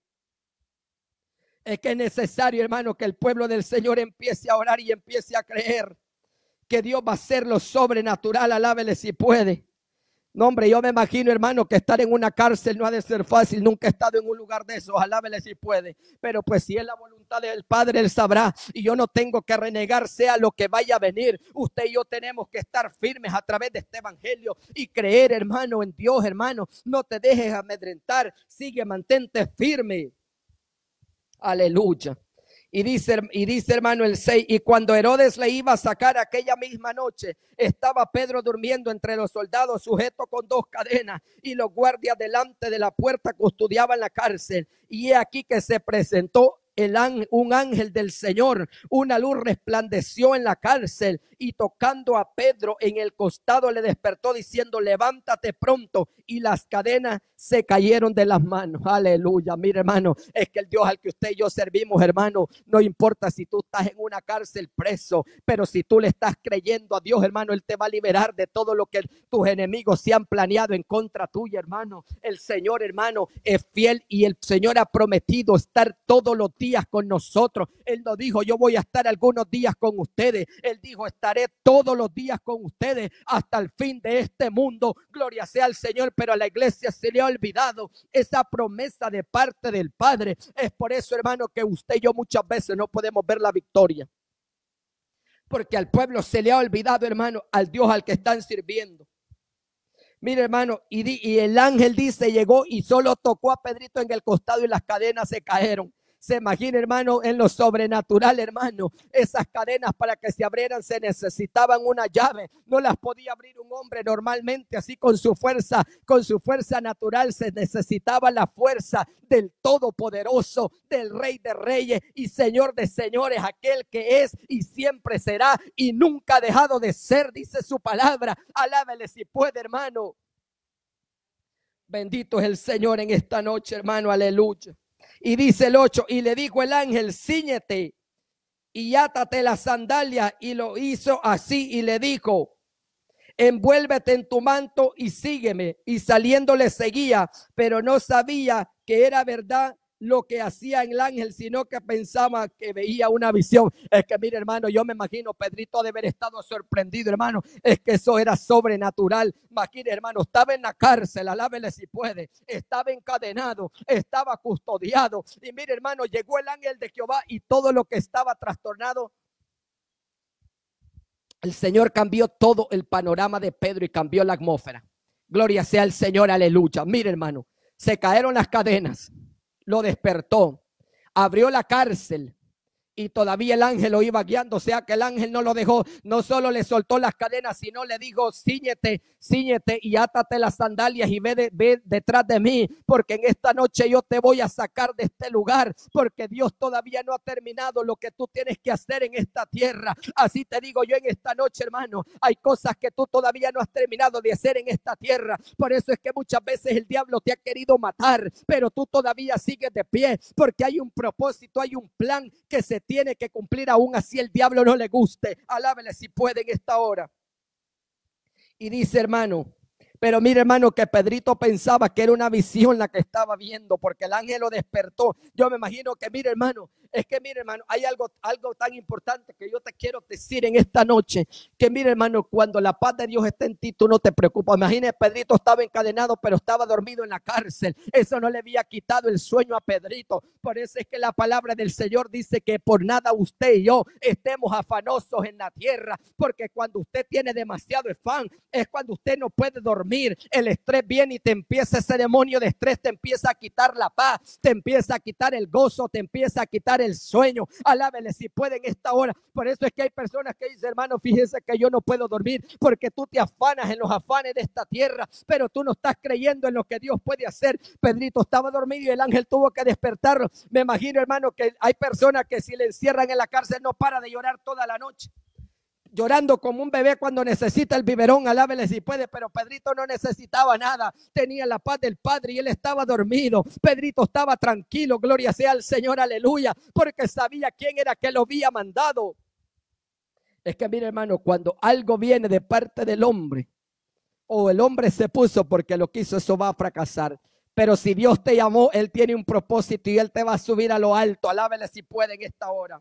Es que es necesario, hermano, que el pueblo del Señor empiece a orar y empiece a creer que Dios va a hacer lo sobrenatural. Alábele si puede. No, hombre, yo me imagino, hermano, que estar en una cárcel no ha de ser fácil. Nunca he estado en un lugar de esos. Alábele si puede. Pero pues si es la voluntad del Padre, Él sabrá. Y yo no tengo que renegar, sea lo que vaya a venir. Usted y yo tenemos que estar firmes a través de este evangelio y creer, hermano, en Dios, hermano. No te dejes amedrentar. Sigue, mantente firme. Aleluya. Y dice, y dice hermano el 6, y cuando Herodes le iba a sacar aquella misma noche, estaba Pedro durmiendo entre los soldados, sujeto con dos cadenas, y los guardias delante de la puerta custodiaban la cárcel. Y he aquí que se presentó el, un ángel del Señor, una luz resplandeció en la cárcel y tocando a Pedro en el costado le despertó diciendo, levántate pronto. Y las cadenas se cayeron de las manos. Aleluya. Mire hermano, es que el Dios al que usted y yo servimos, hermano, no importa si tú estás en una cárcel preso, pero si tú le estás creyendo a Dios, hermano, Él te va a liberar de todo lo que tus enemigos se han planeado en contra tuya, hermano. El Señor, hermano, es fiel y el Señor ha prometido estar todos los días con nosotros. Él nos dijo, yo voy a estar algunos días con ustedes. Él dijo, está estaré todos los días con ustedes hasta el fin de este mundo. Gloria sea al Señor, pero a la iglesia se le ha olvidado esa promesa de parte del Padre. Es por eso, hermano, que usted y yo muchas veces no podemos ver la victoria. Porque al pueblo se le ha olvidado, hermano, al Dios al que están sirviendo. Mire, hermano, y, y el ángel dice, llegó y solo tocó a Pedrito en el costado y las cadenas se cayeron. Se imagina, hermano, en lo sobrenatural, hermano. Esas cadenas para que se abrieran se necesitaban una llave. No las podía abrir un hombre normalmente, así con su fuerza, con su fuerza natural. Se necesitaba la fuerza del Todopoderoso, del Rey de Reyes y Señor de Señores, aquel que es y siempre será y nunca ha dejado de ser, dice su palabra. Alábele si puede, hermano. Bendito es el Señor en esta noche, hermano. Aleluya. Y dice el ocho, y le dijo el ángel, ciñete y átate las sandalias. Y lo hizo así y le dijo, envuélvete en tu manto y sígueme. Y saliendo le seguía, pero no sabía que era verdad lo que hacía el ángel, sino que pensaba que veía una visión. Es que, mire, hermano, yo me imagino Pedrito de haber estado sorprendido, hermano. Es que eso era sobrenatural. Imagine, hermano, estaba en la cárcel, alábele si puede. Estaba encadenado, estaba custodiado. Y mire, hermano, llegó el ángel de Jehová y todo lo que estaba trastornado el Señor cambió todo el panorama de Pedro y cambió la atmósfera. Gloria sea al Señor, aleluya. Mire, hermano, se cayeron las cadenas, lo despertó, abrió la cárcel, y todavía el ángel lo iba guiando, o sea que el ángel no lo dejó, no solo le soltó las cadenas, sino le dijo, ciñete, ciñete y átate las sandalias y ve, ve, detrás de mí, porque en esta noche yo te voy a sacar de este lugar, porque Dios todavía no ha terminado lo que tú tienes que hacer en esta tierra. Así te digo yo en esta noche, hermano, hay cosas que tú todavía no has terminado de hacer en esta tierra. Por eso es que muchas veces el diablo te ha querido matar, pero tú todavía sigues de pie, porque hay un propósito, hay un plan que se tiene que cumplir aún así el diablo no le guste. Alábele si puede en esta hora. Y dice, hermano, pero mire, hermano, que Pedrito pensaba que era una visión la que estaba viendo, porque el ángel lo despertó. Yo me imagino que, mire, hermano, es que mire, hermano, hay algo, algo tan importante que yo te quiero decir en esta noche. Que mire, hermano, cuando la paz de Dios está en ti, tú no te preocupas. Imagínese, Pedrito estaba encadenado, pero estaba dormido en la cárcel. Eso no le había quitado el sueño a Pedrito. Por eso es que la palabra del Señor dice que por nada usted y yo estemos afanosos en la tierra. Porque cuando usted tiene demasiado afán, es cuando usted no puede dormir. El estrés viene y te empieza ese demonio de estrés, te empieza a quitar la paz, te empieza a quitar el gozo, te empieza a quitar el sueño. Alábele si pueden esta hora. Por eso es que hay personas que dicen, hermano, fíjense que yo no puedo dormir porque tú te afanas en los afanes de esta tierra, pero tú no estás creyendo en lo que Dios puede hacer. Pedrito estaba dormido y el ángel tuvo que despertarlo. Me imagino, hermano, que hay personas que si le encierran en la cárcel no para de llorar toda la noche llorando como un bebé cuando necesita el biberón, alábele si puede, pero Pedrito no necesitaba nada, tenía la paz del Padre y él estaba dormido, Pedrito estaba tranquilo, gloria sea al Señor, aleluya, porque sabía quién era que lo había mandado. Es que mire hermano, cuando algo viene de parte del hombre, o el hombre se puso porque lo quiso, eso va a fracasar. Pero si Dios te llamó, Él tiene un propósito y Él te va a subir a lo alto. Alábele si puede en esta hora.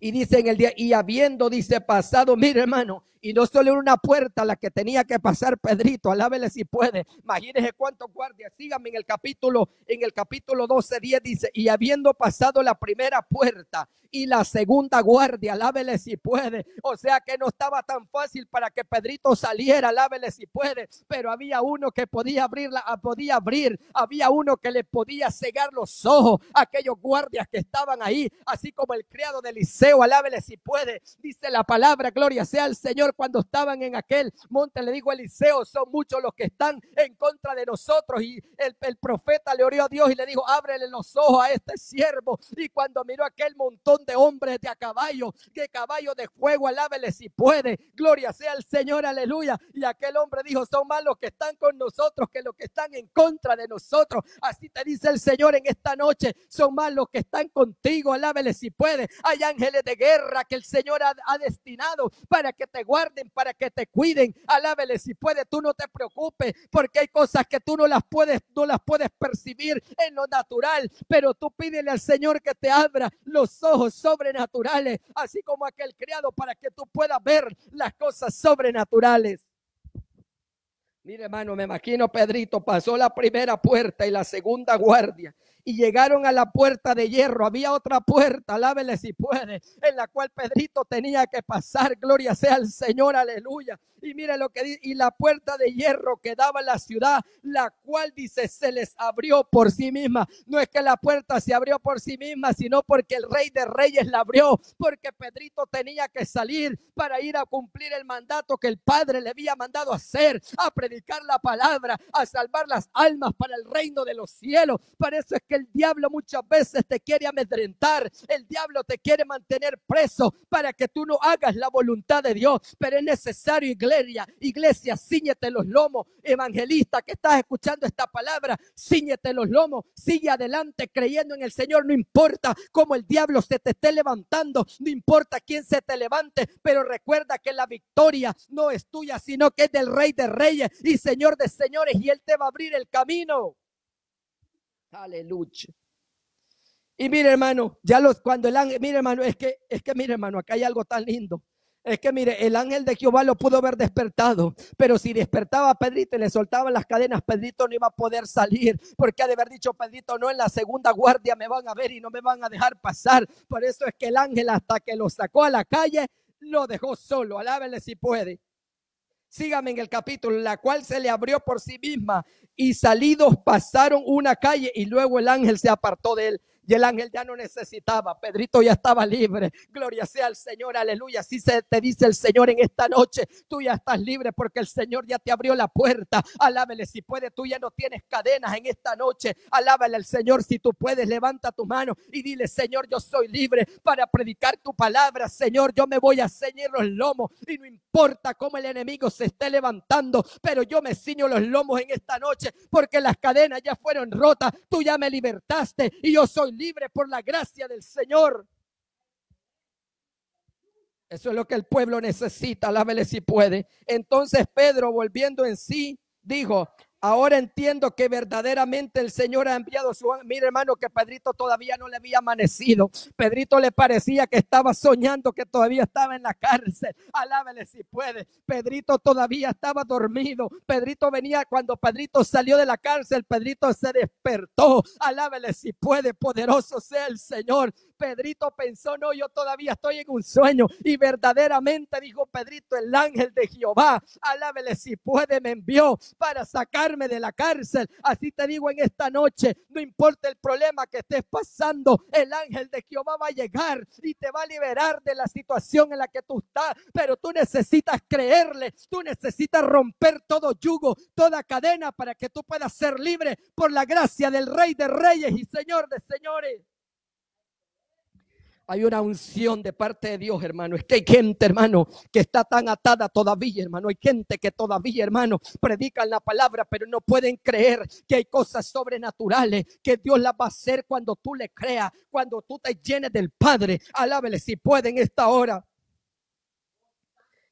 Y dice en el día, y habiendo, dice, pasado, mire hermano, y no solo era una puerta la que tenía que pasar Pedrito, alábele si puede. Imagínense cuántos guardias. Síganme en el capítulo, en el capítulo 12, 10 dice, y habiendo pasado la primera puerta y la segunda guardia, alábele si puede. O sea que no estaba tan fácil para que Pedrito saliera, alábele si puede. Pero había uno que podía abrirla, podía abrir. Había uno que le podía cegar los ojos aquellos guardias que estaban ahí, así como el criado de Eliseo, alábele si puede. Dice la palabra, gloria sea al Señor cuando estaban en aquel monte le dijo Eliseo, son muchos los que están en contra de nosotros. Y el, profeta le orió a Dios y le dijo, ábrele los ojos a este siervo. Y cuando miró aquel montón de hombres de a caballo, Que caballo de fuego, alábele si puede. Gloria sea el Señor, aleluya. Y aquel hombre dijo, son más los que están con nosotros que los que están en contra de nosotros. Así te dice el Señor en esta noche, son más los que están contigo, alábele si puede. Hay ángeles de guerra que el Señor ha, ha destinado para que te guarden guarden, para que te cuiden. Alábele si puede, tú no te preocupes, porque hay cosas que tú no las puedes, no las puedes percibir en lo natural, pero tú pídele al Señor que te abra los ojos sobrenaturales, así como aquel criado, para que tú puedas ver las cosas sobrenaturales. Mire, hermano, me imagino Pedrito pasó la primera puerta y la segunda guardia y llegaron a la puerta de hierro. Había otra puerta, lávele si puede, en la cual Pedrito tenía que pasar. Gloria sea al Señor, aleluya. Y mire lo que dice, y la puerta de hierro que daba la ciudad, la cual dice, se les abrió por sí misma. No es que la puerta se abrió por sí misma, sino porque el rey de reyes la abrió, porque Pedrito tenía que salir para ir a cumplir el mandato que el Padre le había mandado hacer, a predicar la palabra, a salvar las almas para el reino de los cielos. Para eso es que el diablo muchas veces te quiere amedrentar, el diablo te quiere mantener preso para que tú no hagas la voluntad de Dios, pero es necesario, iglesia, iglesia, ciñete los lomos, evangelista que estás escuchando esta palabra, ciñete los lomos, sigue adelante creyendo en el Señor, no importa cómo el diablo se te esté levantando, no importa quién se te levante, pero recuerda que la victoria no es tuya, sino que es del Rey de Reyes y Señor de Señores, y Él te va a abrir el camino. Aleluya. Y mire, hermano, ya los cuando el ángel, mire, hermano, es que es que mire, hermano, acá hay algo tan lindo. Es que mire, el ángel de Jehová lo pudo haber despertado, pero si despertaba a Pedrito y le soltaba las cadenas, Pedrito no iba a poder salir, porque ha de haber dicho Pedrito, no en la segunda guardia me van a ver y no me van a dejar pasar. Por eso es que el ángel hasta que lo sacó a la calle, lo dejó solo. Alábele si puede. Sígame en el capítulo, la cual se le abrió por sí misma y salidos pasaron una calle y luego el ángel se apartó de él. Y el ángel ya no necesitaba, Pedrito ya estaba libre. Gloria sea al Señor, aleluya. Así se te dice el Señor en esta noche, tú ya estás libre porque el Señor ya te abrió la puerta. Alábele si puede, tú ya no tienes cadenas en esta noche. alábele al Señor si tú puedes, levanta tu mano y dile, Señor, yo soy libre para predicar tu palabra. Señor, yo me voy a ceñir los lomos y no importa cómo el enemigo se esté levantando, pero yo me ciño los lomos en esta noche porque las cadenas ya fueron rotas. Tú ya me libertaste y yo soy Libre por la gracia del Señor. Eso es lo que el pueblo necesita, Lávele si puede. Entonces Pedro, volviendo en sí, dijo, Ahora entiendo que verdaderamente el Señor ha enviado su mire hermano, que Pedrito todavía no le había amanecido. Pedrito le parecía que estaba soñando, que todavía estaba en la cárcel. Alábele si puede. Pedrito todavía estaba dormido. Pedrito venía cuando Pedrito salió de la cárcel. Pedrito se despertó. Alábele si puede. Poderoso sea el Señor. Pedrito pensó, no, yo todavía estoy en un sueño. Y verdaderamente dijo Pedrito, el ángel de Jehová. Alábele si puede. Me envió para sacar de la cárcel. Así te digo en esta noche, no importa el problema que estés pasando, el ángel de Jehová va a llegar y te va a liberar de la situación en la que tú estás. Pero tú necesitas creerle, tú necesitas romper todo yugo, toda cadena para que tú puedas ser libre por la gracia del Rey de Reyes y Señor de Señores. Hay una unción de parte de Dios, hermano. Es que hay gente, hermano, que está tan atada todavía, hermano. Hay gente que todavía, hermano, predican la palabra, pero no pueden creer que hay cosas sobrenaturales que Dios las va a hacer cuando tú le creas, cuando tú te llenes del Padre. Alábele si pueden esta hora.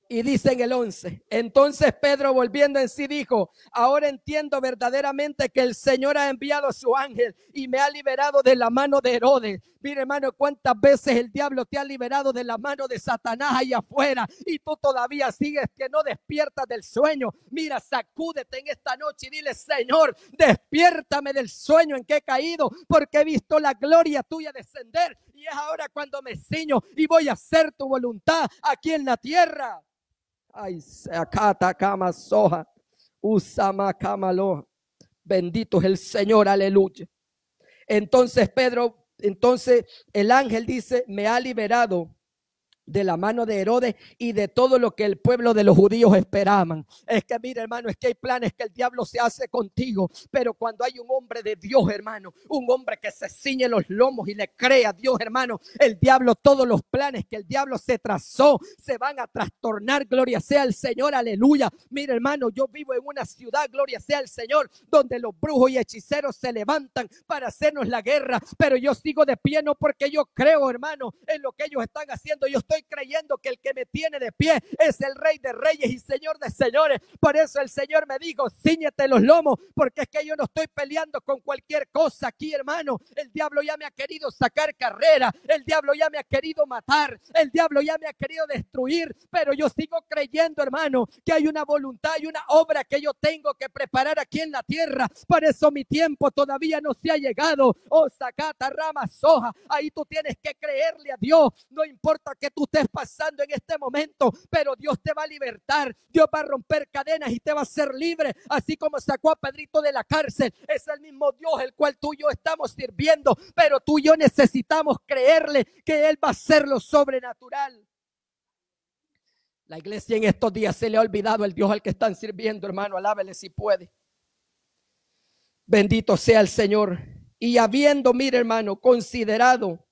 Y dice en el 11, entonces Pedro volviendo en sí dijo, ahora entiendo verdaderamente que el Señor ha enviado a su ángel y me ha liberado de la mano de Herodes. Mira hermano, cuántas veces el diablo te ha liberado de la mano de Satanás allá afuera y tú todavía sigues que no despiertas del sueño. Mira, sacúdete en esta noche y dile, Señor, despiértame del sueño en que he caído porque he visto la gloria tuya descender y es ahora cuando me ciño y voy a hacer tu voluntad aquí en la tierra. Bendito es el Señor, aleluya. Entonces Pedro, entonces el ángel dice, me ha liberado de la mano de Herodes y de todo lo que el pueblo de los judíos esperaban. Es que mire hermano, es que hay planes que el diablo se hace contigo, pero cuando hay un hombre de Dios, hermano, un hombre que se ciñe los lomos y le cree a Dios, hermano, el diablo, todos los planes que el diablo se trazó se van a trastornar, gloria sea el Señor, aleluya. mire hermano, yo vivo en una ciudad, gloria sea el Señor, donde los brujos y hechiceros se levantan para hacernos la guerra, pero yo sigo de pie no porque yo creo, hermano, en lo que ellos están haciendo, yo estoy creyendo que el que me tiene de pie es el Rey de Reyes y Señor de Señores. Por eso el Señor me dijo, ciñete los lomos, porque es que yo no estoy peleando con cualquier cosa aquí, hermano. El diablo ya me ha querido sacar carrera, el diablo ya me ha querido matar, el diablo ya me ha querido destruir, pero yo sigo creyendo, hermano, que hay una voluntad y una obra que yo tengo que preparar aquí en la tierra. Por eso mi tiempo todavía no se ha llegado. Oh, sacata, rama, soja. Ahí tú tienes que creerle a Dios. No importa que tú estés pasando en este momento, pero Dios te va a libertar, Dios va a romper cadenas y te va a hacer libre, así como sacó a Pedrito de la cárcel. Es el mismo Dios el cual tú y yo estamos sirviendo, pero tú y yo necesitamos creerle que Él va a hacer lo sobrenatural. La iglesia en estos días se le ha olvidado el Dios al que están sirviendo, hermano. Alábele si puede. Bendito sea el Señor. Y habiendo, mire hermano, considerado,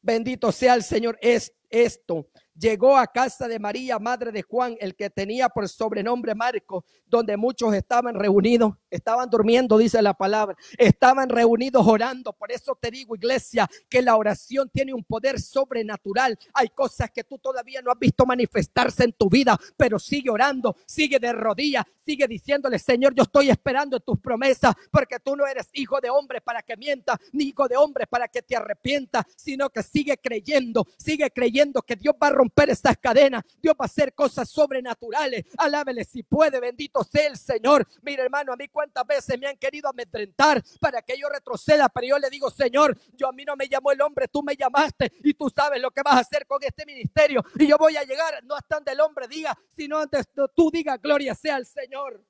bendito sea el Señor, es esto llegó a casa de María, madre de Juan, el que tenía por sobrenombre Marco, donde muchos estaban reunidos, estaban durmiendo, dice la palabra, estaban reunidos orando. Por eso te digo, iglesia, que la oración tiene un poder sobrenatural. Hay cosas que tú todavía no has visto manifestarse en tu vida, pero sigue orando, sigue de rodillas, sigue diciéndole, Señor, yo estoy esperando tus promesas, porque tú no eres hijo de hombre para que mienta, ni hijo de hombre para que te arrepientas, sino que sigue creyendo, sigue creyendo que Dios va a romper estas cadenas. Dios va a hacer cosas sobrenaturales. Alábele si puede, bendito sea el Señor. Mira, hermano, a mí cuántas veces me han querido amedrentar para que yo retroceda, pero yo le digo, Señor, yo a mí no me llamó el hombre, tú me llamaste y tú sabes lo que vas a hacer con este ministerio. Y yo voy a llegar, no hasta donde el hombre diga, sino antes tú diga gloria sea al Señor.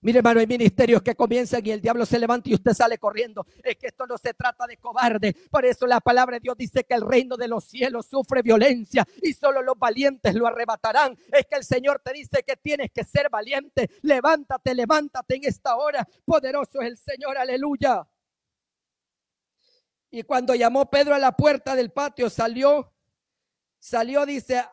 Mire, hermano, hay ministerios que comienzan y el diablo se levanta y usted sale corriendo. Es que esto no se trata de cobarde. Por eso la palabra de Dios dice que el reino de los cielos sufre violencia y solo los valientes lo arrebatarán. Es que el Señor te dice que tienes que ser valiente. Levántate, levántate en esta hora. Poderoso es el Señor, aleluya. Y cuando llamó Pedro a la puerta del patio, salió, salió, dice,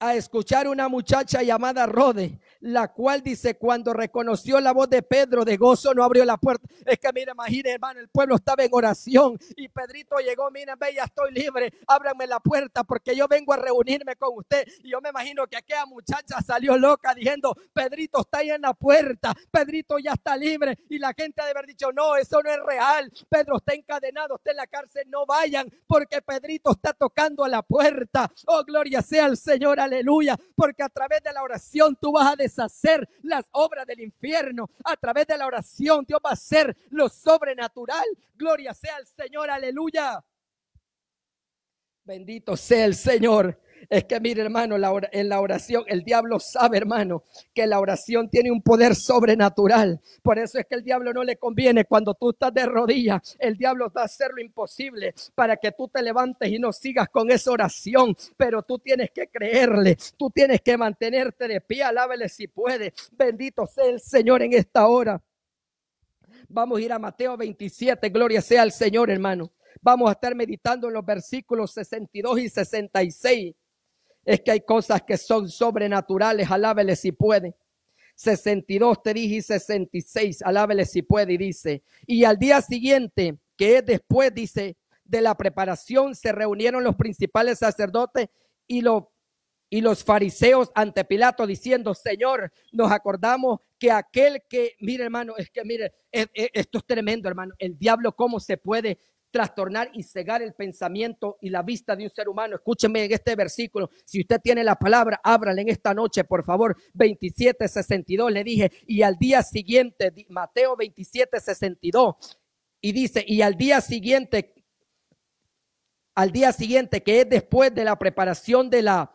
a escuchar una muchacha llamada Rode la cual dice, cuando reconoció la voz de Pedro de gozo, no abrió la puerta. Es que mira, imagínense, hermano, el pueblo estaba en oración y Pedrito llegó, mira, ve, ya estoy libre, ábrame la puerta porque yo vengo a reunirme con usted. Y yo me imagino que aquella muchacha salió loca diciendo, Pedrito está ahí en la puerta, Pedrito ya está libre. Y la gente ha de haber dicho, no, eso no es real, Pedro está encadenado, está en la cárcel, no vayan porque Pedrito está tocando a la puerta. Oh, gloria sea al Señor, aleluya, porque a través de la oración tú vas a decir, Hacer las obras del infierno. A través de la oración Dios va a hacer lo sobrenatural. Gloria sea al Señor, aleluya. Bendito sea el Señor. Es que mire, hermano, en la oración, el diablo sabe, hermano, que la oración tiene un poder sobrenatural. Por eso es que el diablo no le conviene cuando tú estás de rodillas. El diablo va a hacer lo imposible para que tú te levantes y no sigas con esa oración. Pero tú tienes que creerle, tú tienes que mantenerte de pie. Alábele si puede. Bendito sea el Señor en esta hora. Vamos a ir a Mateo 27. Gloria sea al Señor, hermano. Vamos a estar meditando en los versículos 62 y 66. Es que hay cosas que son sobrenaturales, alábele si puede. 62 te dije y 66, alábele si puede y dice. Y al día siguiente, que es después, dice, de la preparación se reunieron los principales sacerdotes y los y los fariseos ante Pilato diciendo, Señor, nos acordamos que aquel que, mire hermano, es que mire, e, e, esto es tremendo hermano, el diablo cómo se puede trastornar y cegar el pensamiento y la vista de un ser humano. Escúcheme en este versículo. Si usted tiene la palabra, ábrale en esta noche, por favor. 27, 62, le dije. Y al día siguiente, Mateo 27, 62. Y dice, y al día siguiente, al día siguiente, que es después de la preparación de la,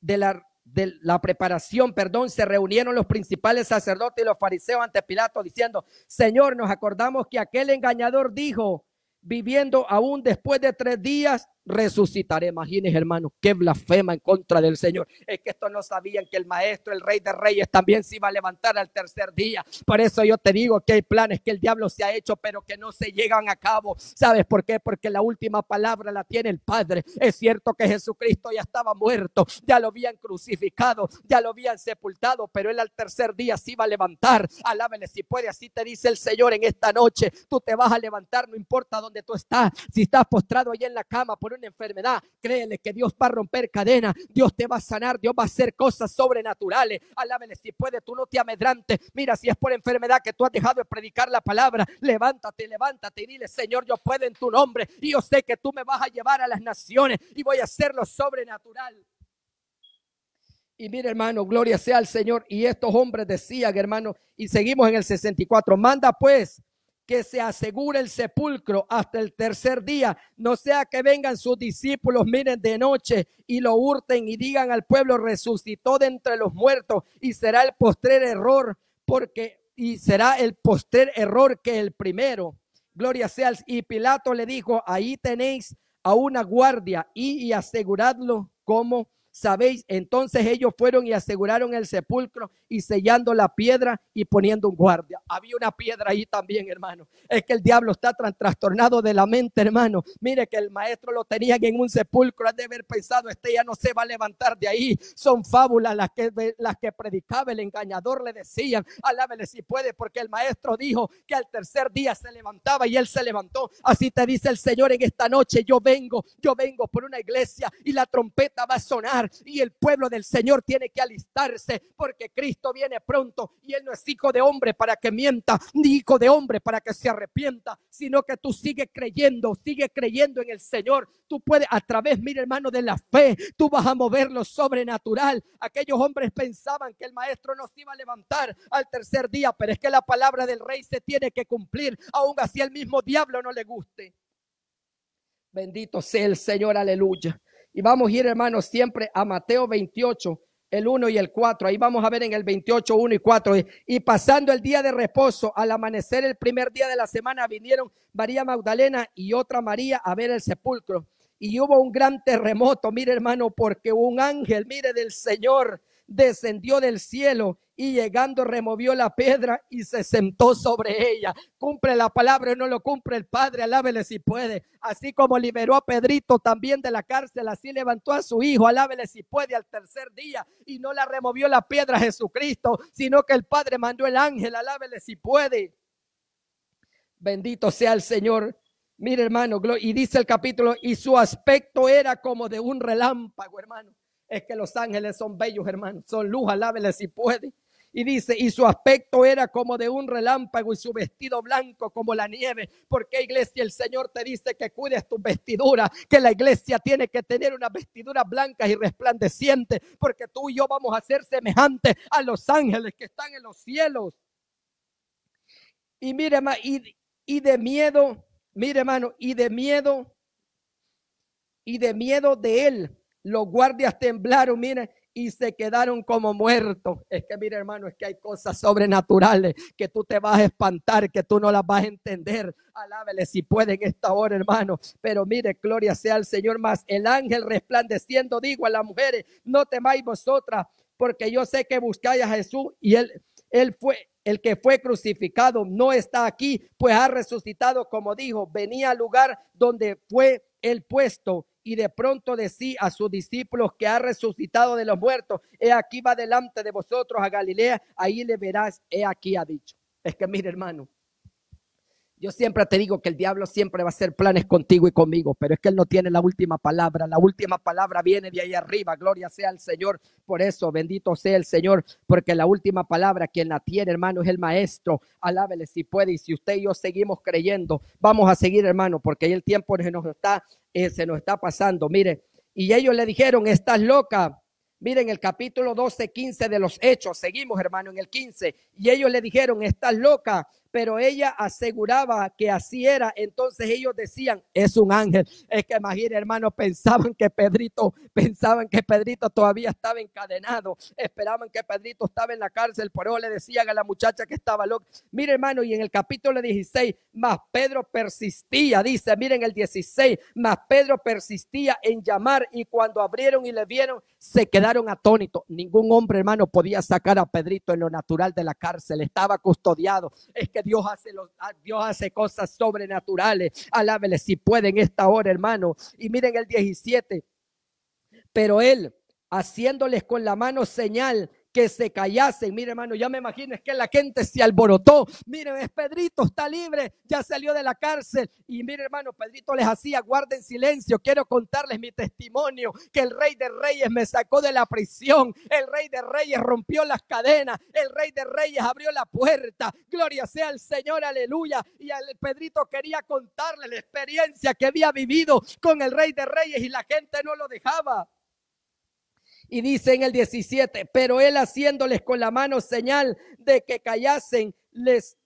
de la de la preparación, perdón, se reunieron los principales sacerdotes y los fariseos ante Pilato diciendo, Señor, nos acordamos que aquel engañador dijo, viviendo aún después de tres días resucitaré. imagines hermano, qué blasfema en contra del Señor. Es que estos no sabían que el Maestro, el Rey de Reyes, también se iba a levantar al tercer día. Por eso yo te digo que hay planes que el diablo se ha hecho, pero que no se llegan a cabo. ¿Sabes por qué? Porque la última palabra la tiene el Padre. Es cierto que Jesucristo ya estaba muerto, ya lo habían crucificado, ya lo habían sepultado, pero él al tercer día se iba a levantar. Alábele si puede, así te dice el Señor en esta noche. Tú te vas a levantar, no importa dónde tú estás. Si estás postrado ahí en la cama, por una enfermedad, créele que Dios va a romper cadenas, Dios te va a sanar, Dios va a hacer cosas sobrenaturales. Alábele si puede, tú no te amedrantes. Mira, si es por enfermedad que tú has dejado de predicar la palabra, levántate, levántate y dile, Señor, yo puedo en tu nombre y yo sé que tú me vas a llevar a las naciones y voy a hacerlo sobrenatural. Y mira, hermano, gloria sea al Señor. Y estos hombres decían, hermano, y seguimos en el 64, manda pues que se asegure el sepulcro hasta el tercer día, no sea que vengan sus discípulos, miren de noche y lo hurten y digan al pueblo, resucitó de entre los muertos y será el postrer error, porque y será el postrer error que el primero. Gloria sea. Y Pilato le dijo, ahí tenéis a una guardia y, y aseguradlo como sabéis, entonces ellos fueron y aseguraron el sepulcro y sellando la piedra y poniendo un guardia. Había una piedra ahí también, hermano. Es que el diablo está trastornado de la mente, hermano. Mire que el maestro lo tenía en un sepulcro, ha de haber pensado, este ya no se va a levantar de ahí. Son fábulas las que, las que predicaba el engañador, le decían, alábele si puede, porque el maestro dijo que al tercer día se levantaba y él se levantó. Así te dice el Señor en esta noche, yo vengo, yo vengo por una iglesia y la trompeta va a sonar y el pueblo del Señor tiene que alistarse porque Cristo viene pronto y Él no es hijo de hombre para que mienta, ni hijo de hombre para que se arrepienta, sino que tú sigues creyendo, sigue creyendo en el Señor. Tú puedes, a través, mira hermano, de la fe, tú vas a mover lo sobrenatural. Aquellos hombres pensaban que el maestro nos iba a levantar al tercer día, pero es que la palabra del rey se tiene que cumplir, aun así el mismo diablo no le guste. Bendito sea el Señor, aleluya. Y vamos a ir, hermanos, siempre a Mateo 28, el 1 y el 4. Ahí vamos a ver en el 28, 1 y 4. Y pasando el día de reposo, al amanecer el primer día de la semana, vinieron María Magdalena y otra María a ver el sepulcro. Y hubo un gran terremoto, mire hermano, porque un ángel, mire del Señor, descendió del cielo y llegando removió la piedra y se sentó sobre ella. Cumple la palabra o no lo cumple el Padre, alábele si puede. Así como liberó a Pedrito también de la cárcel, así levantó a su hijo, alábele si puede al tercer día y no la removió la piedra Jesucristo, sino que el Padre mandó el ángel, alábele si puede. Bendito sea el Señor. Mire, hermano, y dice el capítulo, y su aspecto era como de un relámpago, hermano. Es que los ángeles son bellos, hermano, Son luz, alábele si puede. Y dice, y su aspecto era como de un relámpago y su vestido blanco como la nieve. Porque iglesia, el Señor te dice que cuides tu vestidura, que la iglesia tiene que tener una vestidura blanca y resplandeciente, porque tú y yo vamos a ser semejantes a los ángeles que están en los cielos. Y mire, y, y de miedo, mire hermano, y de miedo, y de miedo de él, los guardias temblaron, miren, y se quedaron como muertos. Es que mire, hermano, es que hay cosas sobrenaturales que tú te vas a espantar, que tú no las vas a entender. Alábele si puede en esta hora, hermano. Pero mire, gloria sea al Señor más. El ángel resplandeciendo digo a las mujeres, no temáis vosotras, porque yo sé que buscáis a Jesús y él él fue el que fue crucificado, no está aquí, pues ha resucitado, como dijo, venía al lugar donde fue el puesto y de pronto decía a sus discípulos que ha resucitado de los muertos, he aquí va delante de vosotros a Galilea, ahí le verás, he aquí ha dicho. Es que mire hermano, yo siempre te digo que el diablo siempre va a hacer planes contigo y conmigo, pero es que él no tiene la última palabra. La última palabra viene de ahí arriba. Gloria sea al Señor. Por eso, bendito sea el Señor, porque la última palabra quien la tiene, hermano, es el maestro. Alábele si puede. Y si usted y yo seguimos creyendo, vamos a seguir, hermano, porque el tiempo se nos está, eh, se nos está pasando. Mire, y ellos le dijeron, estás loca. Miren el capítulo 12, 15 de los Hechos. Seguimos, hermano, en el 15. Y ellos le dijeron, estás loca pero ella aseguraba que así era. Entonces ellos decían, es un ángel. Es que imagínense, hermano, pensaban que Pedrito, pensaban que Pedrito todavía estaba encadenado, esperaban que Pedrito estaba en la cárcel, por eso le decían a la muchacha que estaba loca. Mire, hermano, y en el capítulo 16, más Pedro persistía, dice, miren el 16, más Pedro persistía en llamar y cuando abrieron y le vieron, se quedaron atónitos. Ningún hombre, hermano, podía sacar a Pedrito en lo natural de la cárcel, estaba custodiado. Es que Dios hace, ah, Dios hace cosas sobrenaturales. Alábele si pueden esta hora, hermano. Y miren el 17. Pero él, haciéndoles con la mano señal, que se callasen. Mire, hermano, ya me imagino que la gente se alborotó. Mire, es Pedrito, está libre, ya salió de la cárcel. Y mire, hermano, Pedrito les hacía, guarden silencio. Quiero contarles mi testimonio, que el rey de reyes me sacó de la prisión. El rey de reyes rompió las cadenas. El rey de reyes abrió la puerta. Gloria sea al Señor, aleluya. Y al Pedrito quería contarle la experiencia que había vivido con el rey de reyes y la gente no lo dejaba. Y dice en el 17, pero él haciéndoles con la mano señal de que callasen, les,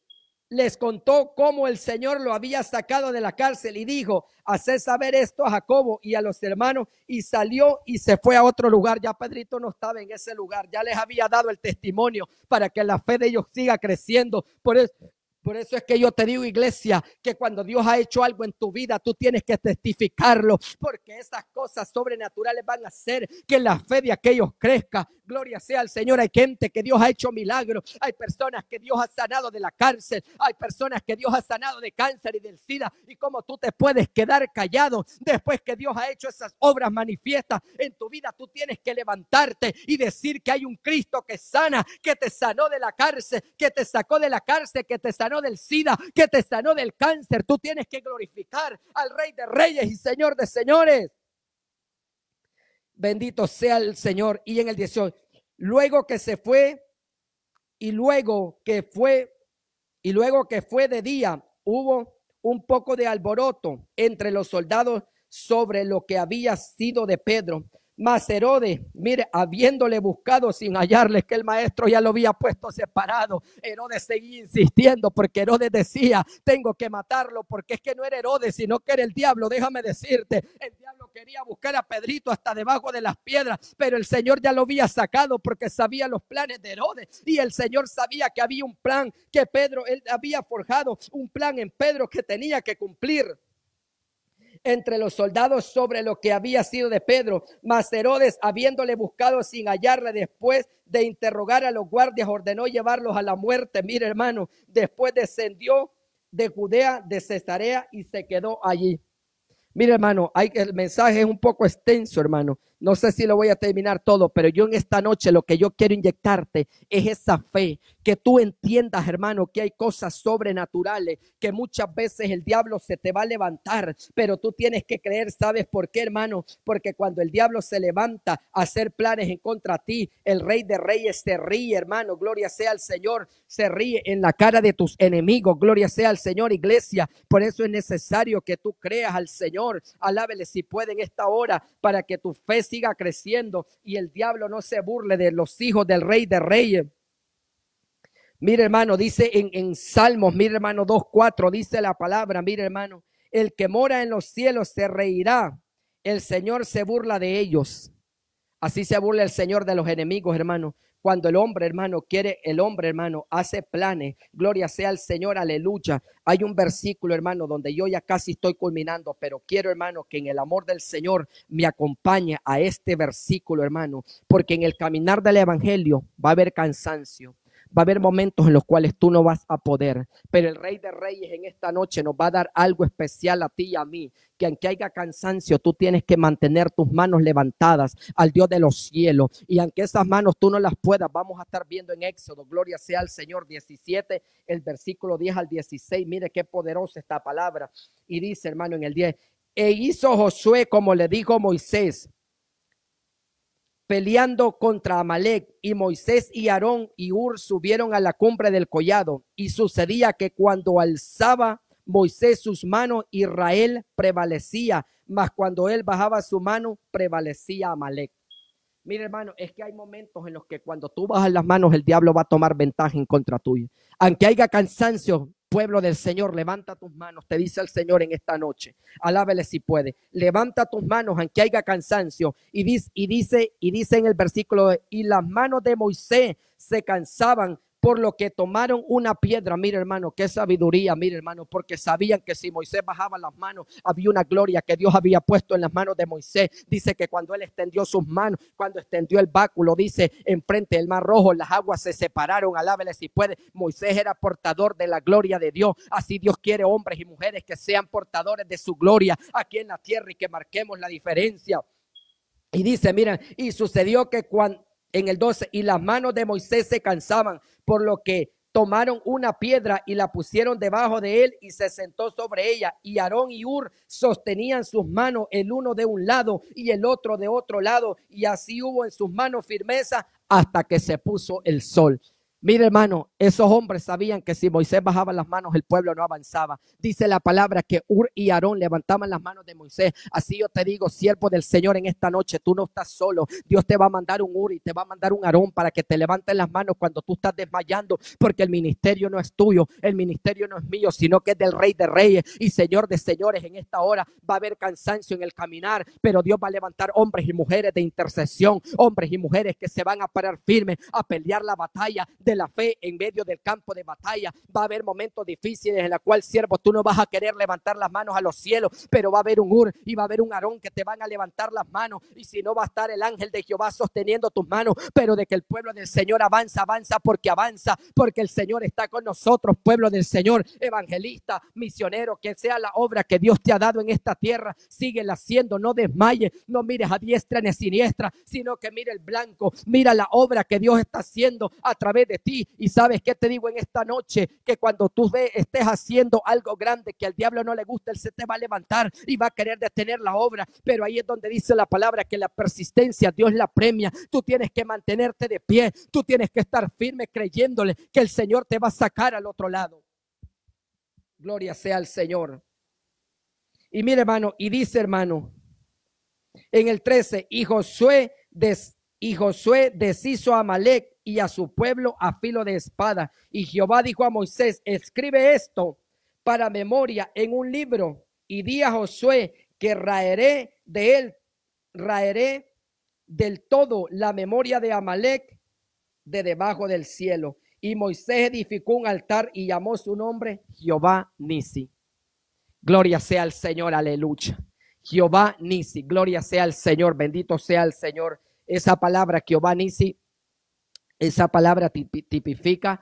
les contó cómo el Señor lo había sacado de la cárcel y dijo, haced saber esto a Jacobo y a los hermanos. Y salió y se fue a otro lugar. Ya Pedrito no estaba en ese lugar, ya les había dado el testimonio para que la fe de ellos siga creciendo. Por eso, por eso es que yo te digo, iglesia, que cuando Dios ha hecho algo en tu vida, tú tienes que testificarlo, porque esas cosas sobrenaturales van a hacer que la fe de aquellos crezca. Gloria sea al Señor. Hay gente que Dios ha hecho milagros. Hay personas que Dios ha sanado de la cárcel. Hay personas que Dios ha sanado de cáncer y del SIDA. Y como tú te puedes quedar callado después que Dios ha hecho esas obras manifiestas en tu vida. Tú tienes que levantarte y decir que hay un Cristo que sana, que te sanó de la cárcel, que te sacó de la cárcel, que te sanó del SIDA, que te sanó del cáncer. Tú tienes que glorificar al Rey de Reyes y Señor de Señores. Bendito sea el Señor. Y en el 18, luego que se fue y luego que fue y luego que fue de día, hubo un poco de alboroto entre los soldados sobre lo que había sido de Pedro, mas Herodes, mire, habiéndole buscado sin hallarle, que el maestro ya lo había puesto separado, Herodes seguía insistiendo porque Herodes decía, tengo que matarlo porque es que no era Herodes, sino que era el diablo. Déjame decirte, el diablo quería buscar a Pedrito hasta debajo de las piedras, pero el Señor ya lo había sacado porque sabía los planes de Herodes y el Señor sabía que había un plan que Pedro, él había forjado un plan en Pedro que tenía que cumplir entre los soldados sobre lo que había sido de Pedro. Mas Herodes, habiéndole buscado sin hallarle después de interrogar a los guardias, ordenó llevarlos a la muerte. Mire, hermano, después descendió de Judea, de Cesarea y se quedó allí. Mire, hermano, hay, el mensaje es un poco extenso, hermano. No sé si lo voy a terminar todo, pero yo en esta noche lo que yo quiero inyectarte es esa fe, que tú entiendas, hermano, que hay cosas sobrenaturales, que muchas veces el diablo se te va a levantar, pero tú tienes que creer, ¿sabes por qué, hermano? Porque cuando el diablo se levanta a hacer planes en contra de ti, el rey de reyes se ríe, hermano, gloria sea al Señor, se ríe en la cara de tus enemigos, gloria sea al Señor, iglesia. Por eso es necesario que tú creas al Señor, alábele si puede en esta hora, para que tu fe se siga creciendo y el diablo no se burle de los hijos del rey de reyes. Mire hermano, dice en, Salmos, mire hermano 2.4, dice la palabra, mire hermano, el que mora en los cielos se reirá, el Señor se burla de ellos. Así se burla el Señor de los enemigos, hermano. Cuando el hombre, hermano, quiere, el hombre, hermano, hace planes. Gloria sea al Señor, aleluya. Hay un versículo, hermano, donde yo ya casi estoy culminando, pero quiero, hermano, que en el amor del Señor me acompañe a este versículo, hermano, porque en el caminar del Evangelio va a haber cansancio Va a haber momentos en los cuales tú no vas a poder, pero el Rey de Reyes en esta noche nos va a dar algo especial a ti y a mí, que aunque haya cansancio, tú tienes que mantener tus manos levantadas al Dios de los cielos. Y aunque esas manos tú no las puedas, vamos a estar viendo en Éxodo, gloria sea al Señor 17, el versículo 10 al 16. Mire qué poderosa esta palabra. Y dice, hermano, en el 10, e hizo Josué como le dijo Moisés peleando contra Amalek, y Moisés y Aarón y Ur subieron a la cumbre del collado, y sucedía que cuando alzaba Moisés sus manos, Israel prevalecía, mas cuando él bajaba su mano, prevalecía Amalek. Mi hermano, es que hay momentos en los que cuando tú bajas las manos, el diablo va a tomar ventaja en contra tuya. Aunque haya cansancio, pueblo del Señor, levanta tus manos, te dice el Señor en esta noche. Alábele si puede. Levanta tus manos aunque haya cansancio. Y dice, y dice, y dice en el versículo, y las manos de Moisés se cansaban por lo que tomaron una piedra. mire hermano, qué sabiduría, mire hermano, porque sabían que si Moisés bajaba las manos, había una gloria que Dios había puesto en las manos de Moisés. Dice que cuando él extendió sus manos, cuando extendió el báculo, dice, enfrente del mar rojo, las aguas se separaron, alábele si puede. Moisés era portador de la gloria de Dios. Así Dios quiere hombres y mujeres que sean portadores de su gloria aquí en la tierra y que marquemos la diferencia. Y dice, miren, y sucedió que cuando en el 12, y las manos de Moisés se cansaban por lo que tomaron una piedra y la pusieron debajo de él y se sentó sobre ella. Y Aarón y Ur sostenían sus manos, el uno de un lado y el otro de otro lado. Y así hubo en sus manos firmeza hasta que se puso el sol. Mira, hermano, esos hombres sabían que si Moisés bajaba las manos, el pueblo no avanzaba. Dice la palabra que Ur y Aarón levantaban las manos de Moisés. Así yo te digo, siervo del Señor, en esta noche tú no estás solo. Dios te va a mandar un Ur y te va a mandar un Aarón para que te levanten las manos cuando tú estás desmayando, porque el ministerio no es tuyo, el ministerio no es mío, sino que es del Rey de Reyes y Señor de Señores. En esta hora va a haber cansancio en el caminar, pero Dios va a levantar hombres y mujeres de intercesión, hombres y mujeres que se van a parar firmes a pelear la batalla de la fe en medio del campo de batalla. Va a haber momentos difíciles en la cual siervo, tú no vas a querer levantar las manos a los cielos, pero va a haber un Ur y va a haber un arón que te van a levantar las manos. Y si no, va a estar el ángel de Jehová sosteniendo tus manos, pero de que el pueblo del Señor avanza, avanza porque avanza, porque el Señor está con nosotros, pueblo del Señor, evangelista, misionero, que sea la obra que Dios te ha dado en esta tierra, sigue haciendo, no desmayes, no mires a diestra ni a siniestra, sino que mire el blanco, mira la obra que Dios está haciendo a través de ti. Y sabes qué te digo en esta noche, que cuando tú ve, estés haciendo algo grande que al diablo no le gusta, él se te va a levantar y va a querer detener la obra. Pero ahí es donde dice la palabra que la persistencia Dios la premia. Tú tienes que mantenerte de pie, tú tienes que estar firme creyéndole que el Señor te va a sacar al otro lado. Gloria sea al Señor. Y mire, hermano, y dice, hermano, en el 13, y Josué, y Josué deshizo a Malek y a su pueblo a filo de espada. Y Jehová dijo a Moisés, escribe esto para memoria en un libro y di a Josué que raeré de él, raeré del todo la memoria de Amalek de debajo del cielo. Y Moisés edificó un altar y llamó su nombre Jehová Nisi. Gloria sea al Señor, aleluya. Jehová Nisi, gloria sea al Señor, bendito sea el Señor. Esa palabra Jehová Nisi esa palabra tipifica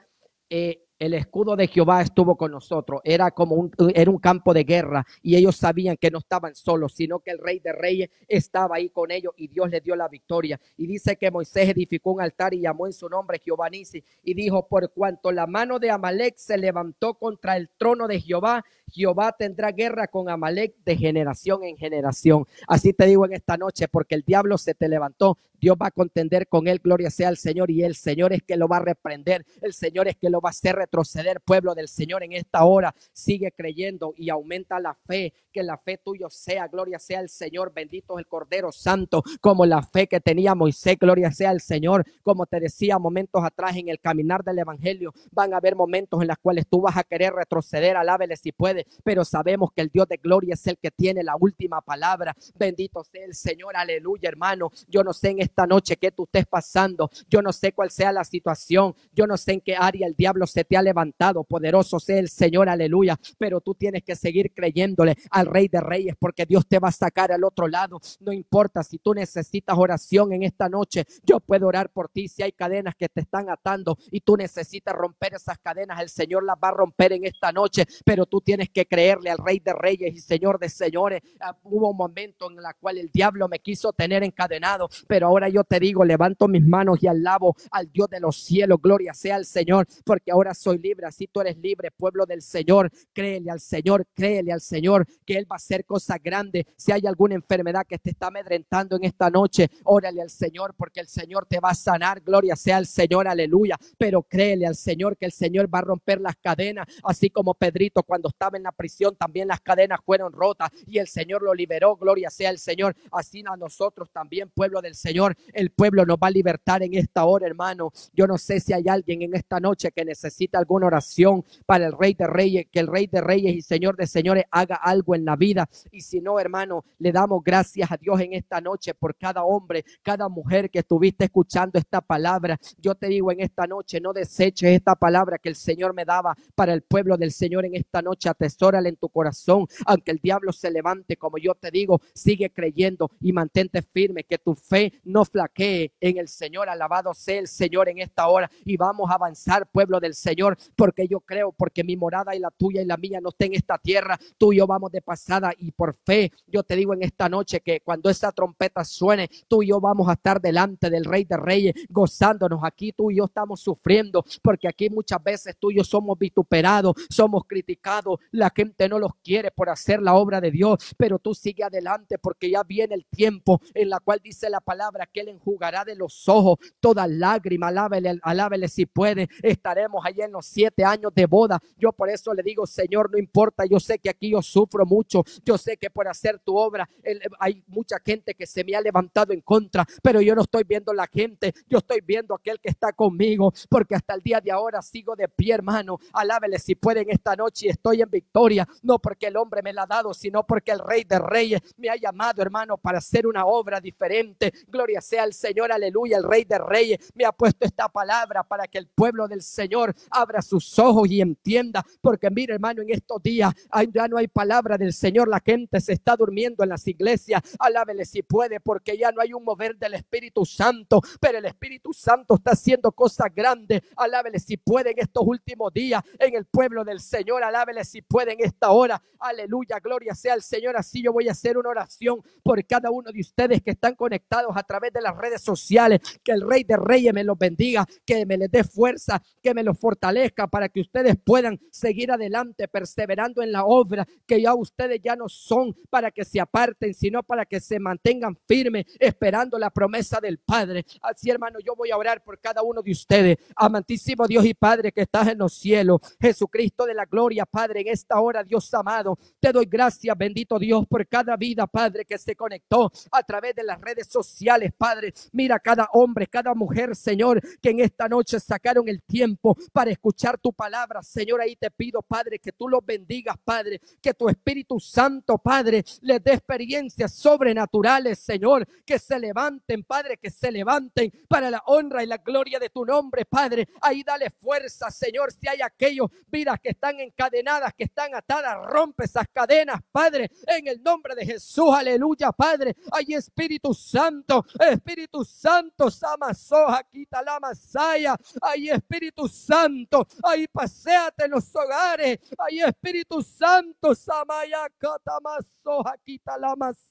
eh, el escudo de Jehová estuvo con nosotros. Era como un, un campo de guerra y ellos sabían que no estaban solos, sino que el rey de reyes estaba ahí con ellos y Dios les dio la victoria. Y dice que Moisés edificó un altar y llamó en su nombre Jehová Nisi y dijo, por cuanto la mano de Amalek se levantó contra el trono de Jehová, Jehová tendrá guerra con Amalek de generación en generación. Así te digo en esta noche, porque el diablo se te levantó, Dios va a contender con él, gloria sea al Señor, y el Señor es que lo va a reprender, el Señor es que lo va a hacer retroceder, pueblo del Señor, en esta hora. Sigue creyendo y aumenta la fe, que la fe tuya sea, gloria sea el Señor, bendito es el Cordero Santo, como la fe que tenía Moisés, gloria sea el Señor, como te decía momentos atrás en el caminar del Evangelio, van a haber momentos en los cuales tú vas a querer retroceder, alábele si puede, pero sabemos que el Dios de gloria es el que tiene la última palabra, bendito sea el Señor, aleluya hermano, yo no sé en esta noche qué tú estés pasando, yo no sé cuál sea la situación, yo no sé en qué área el diablo se te ha levantado. Poderoso sea el Señor, aleluya. Pero tú tienes que seguir creyéndole al Rey de Reyes porque Dios te va a sacar al otro lado. No importa si tú necesitas oración en esta noche, yo puedo orar por ti. Si hay cadenas que te están atando y tú necesitas romper esas cadenas, el Señor las va a romper en esta noche. Pero tú tienes que creerle al Rey de Reyes y Señor de Señores. Ah, hubo un momento en la cual el diablo me quiso tener encadenado, pero ahora yo te digo, levanto mis manos y alabo al Dios de los cielos. Gloria sea al Señor, porque ahora soy libre, así tú eres libre, pueblo del Señor. Créele al Señor, créele al Señor, que Él va a hacer cosas grandes. Si hay alguna enfermedad que te está amedrentando en esta noche, órale al Señor, porque el Señor te va a sanar. Gloria sea al Señor, aleluya. Pero créele al Señor, que el Señor va a romper las cadenas, así como Pedrito cuando estaba en la prisión, también las cadenas fueron rotas y el Señor lo liberó. Gloria sea al Señor. Así a nosotros también, pueblo del Señor, el pueblo nos va a libertar en esta hora, hermano. Yo no sé si hay alguien en esta noche que necesita alguna oración para el Rey de Reyes, que el Rey de Reyes y Señor de Señores haga algo en la vida. Y si no, hermano, le damos gracias a Dios en esta noche por cada hombre, cada mujer que estuviste escuchando esta palabra. Yo te digo en esta noche, no deseches esta palabra que el Señor me daba para el pueblo del Señor en esta noche. Atesórala en tu corazón, aunque el diablo se levante, como yo te digo, sigue creyendo y mantente firme, que tu fe no flaquee en el Señor. Alabado sea el Señor en esta hora y vamos a avanzar, pueblo del Señor porque yo creo, porque mi morada y la tuya y la mía no está en esta tierra. Tú y yo vamos de pasada y por fe, yo te digo en esta noche que cuando esa trompeta suene, tú y yo vamos a estar delante del Rey de Reyes, gozándonos. Aquí tú y yo estamos sufriendo, porque aquí muchas veces tú y yo somos vituperados, somos criticados, la gente no los quiere por hacer la obra de Dios, pero tú sigue adelante porque ya viene el tiempo en la cual dice la palabra que Él enjugará de los ojos toda lágrima, alábele, alábele si puede, estaremos allí en los siete años de boda. Yo por eso le digo, Señor, no importa, yo sé que aquí yo sufro mucho, yo sé que por hacer tu obra eh, hay mucha gente que se me ha levantado en contra, pero yo no estoy viendo la gente, yo estoy viendo aquel que está conmigo, porque hasta el día de ahora sigo de pie, hermano. Alábele si pueden esta noche y estoy en victoria, no porque el hombre me la ha dado, sino porque el Rey de Reyes me ha llamado, hermano, para hacer una obra diferente. Gloria sea el Señor, aleluya, el Rey de Reyes me ha puesto esta palabra para que el pueblo del Señor abra sus ojos y entienda. Porque mire, hermano, en estos días ya no hay palabra del Señor. La gente se está durmiendo en las iglesias. Alábele si puede, porque ya no hay un mover del Espíritu Santo. Pero el Espíritu Santo está haciendo cosas grandes. Alábele si puede en estos últimos días en el pueblo del Señor. Alábele si puede en esta hora. Aleluya, gloria sea al Señor. Así yo voy a hacer una oración por cada uno de ustedes que están conectados a través de las redes sociales. Que el Rey de Reyes me los bendiga, que me les dé fuerza, que me los fortalezca para que ustedes puedan seguir adelante perseverando en la obra que ya ustedes ya no son para que se aparten, sino para que se mantengan firmes esperando la promesa del Padre. Así hermano, yo voy a orar por cada uno de ustedes. Amantísimo Dios y Padre que estás en los cielos, Jesucristo de la gloria, Padre, en esta hora, Dios amado, te doy gracias, bendito Dios, por cada vida, Padre, que se conectó a través de las redes sociales, Padre. Mira cada hombre, cada mujer, Señor, que en esta noche sacaron el tiempo para escuchar escuchar tu palabra, Señor, ahí te pido, Padre, que tú los bendigas, Padre, que tu Espíritu Santo, Padre, les dé experiencias sobrenaturales, Señor, que se levanten, Padre, que se levanten para la honra y la gloria de tu nombre, Padre. Ahí dale fuerza, Señor, si hay aquellos vidas que están encadenadas, que están atadas, rompe esas cadenas, Padre, en el nombre de Jesús, aleluya, Padre. Hay Espíritu Santo, Espíritu Santo, Sama Soja, quita la masaya. Hay Espíritu Santo ay, ahí paséate en los hogares, ay, Espíritu Santo, Samaya Katamasoja, quita Usa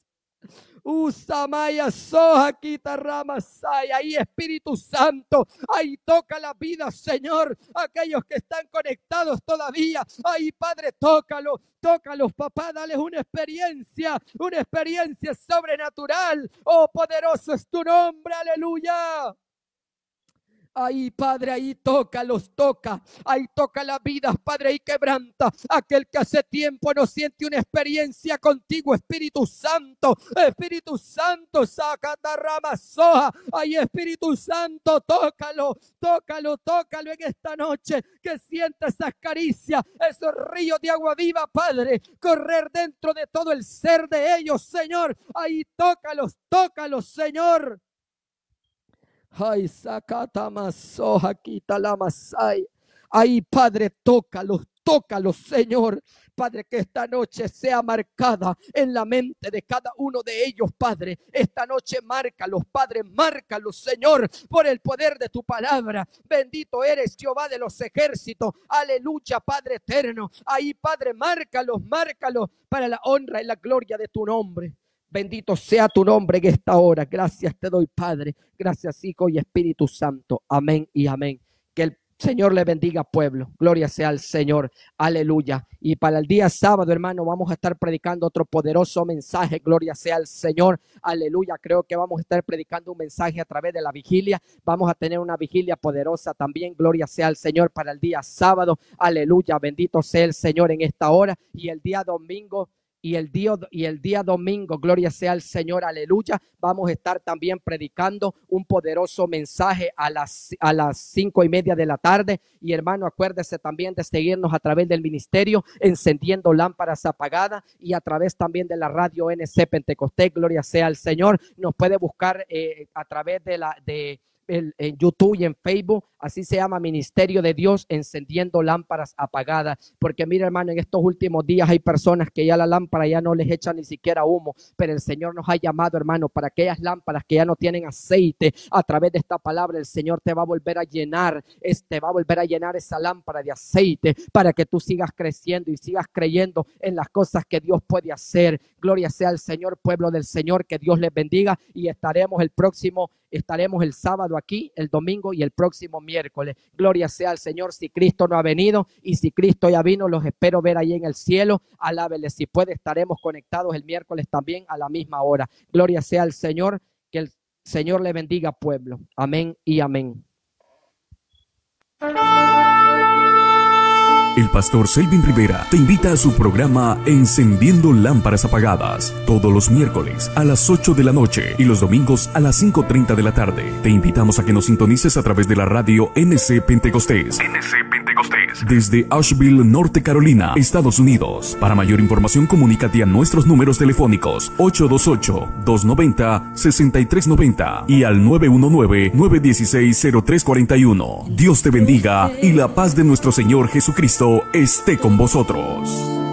Usamaya uh, soja quita Ahí Espíritu Santo. Ahí toca la vida, Señor. Aquellos que están conectados todavía. Ahí Padre, tócalo. Tócalos, papá. dale una experiencia. Una experiencia sobrenatural. Oh, poderoso es tu nombre. Aleluya. Ahí, Padre, ahí toca, los toca. Ahí toca la vida, Padre, ahí quebranta. Aquel que hace tiempo no siente una experiencia contigo, Espíritu Santo. Espíritu Santo, saca la rama soja. Ahí, Espíritu Santo, tócalo, tócalo, tócalo en esta noche. Que sienta esas caricias, esos ríos de agua viva, Padre. Correr dentro de todo el ser de ellos, Señor. Ahí, tócalos, tócalos, Señor. Ay, sacatamasoja, quita la masai. Ahí, Padre, tócalos, tócalos, Señor. Padre, que esta noche sea marcada en la mente de cada uno de ellos, Padre. Esta noche márcalos, Padre, márcalos, Señor, por el poder de tu palabra. Bendito eres, Jehová de los ejércitos. Aleluya, Padre eterno. Ahí, Padre, márcalos, márcalos para la honra y la gloria de tu nombre. Bendito sea tu nombre en esta hora. Gracias te doy, Padre. Gracias, Hijo y Espíritu Santo. Amén y amén. Que el Señor le bendiga, pueblo. Gloria sea al Señor. Aleluya. Y para el día sábado, hermano, vamos a estar predicando otro poderoso mensaje. Gloria sea al Señor. Aleluya. Creo que vamos a estar predicando un mensaje a través de la vigilia. Vamos a tener una vigilia poderosa también. Gloria sea al Señor para el día sábado. Aleluya. Bendito sea el Señor en esta hora. Y el día domingo y el, día, y el día domingo, gloria sea al Señor, aleluya, vamos a estar también predicando un poderoso mensaje a las, a las cinco y media de la tarde. Y hermano, acuérdese también de seguirnos a través del ministerio, encendiendo lámparas apagadas y a través también de la radio NC Pentecostés, gloria sea al Señor. Nos puede buscar eh, a través de la... De, en, YouTube y en Facebook, así se llama Ministerio de Dios, encendiendo lámparas apagadas. Porque mira, hermano, en estos últimos días hay personas que ya la lámpara ya no les echa ni siquiera humo, pero el Señor nos ha llamado, hermano, para aquellas lámparas que ya no tienen aceite, a través de esta palabra el Señor te va a volver a llenar, este va a volver a llenar esa lámpara de aceite para que tú sigas creciendo y sigas creyendo en las cosas que Dios puede hacer. Gloria sea al Señor, pueblo del Señor, que Dios les bendiga y estaremos el próximo Estaremos el sábado aquí, el domingo y el próximo miércoles. Gloria sea al Señor si Cristo no ha venido y si Cristo ya vino, los espero ver ahí en el cielo. Alábele si puede, estaremos conectados el miércoles también a la misma hora. Gloria sea al Señor, que el Señor le bendiga pueblo. Amén y amén
pastor Selvin Rivera te invita a su programa Encendiendo Lámparas Apagadas, todos los miércoles a las 8 de la noche y los domingos a las 5.30 de la tarde. Te invitamos a que nos sintonices a través de la radio NC Pentecostés. Desde Asheville, Norte Carolina, Estados Unidos. Para mayor información, comunícate a nuestros números telefónicos 828-290-6390 y al 919-916-0341. Dios te bendiga y la paz de nuestro Señor Jesucristo esté con vosotros.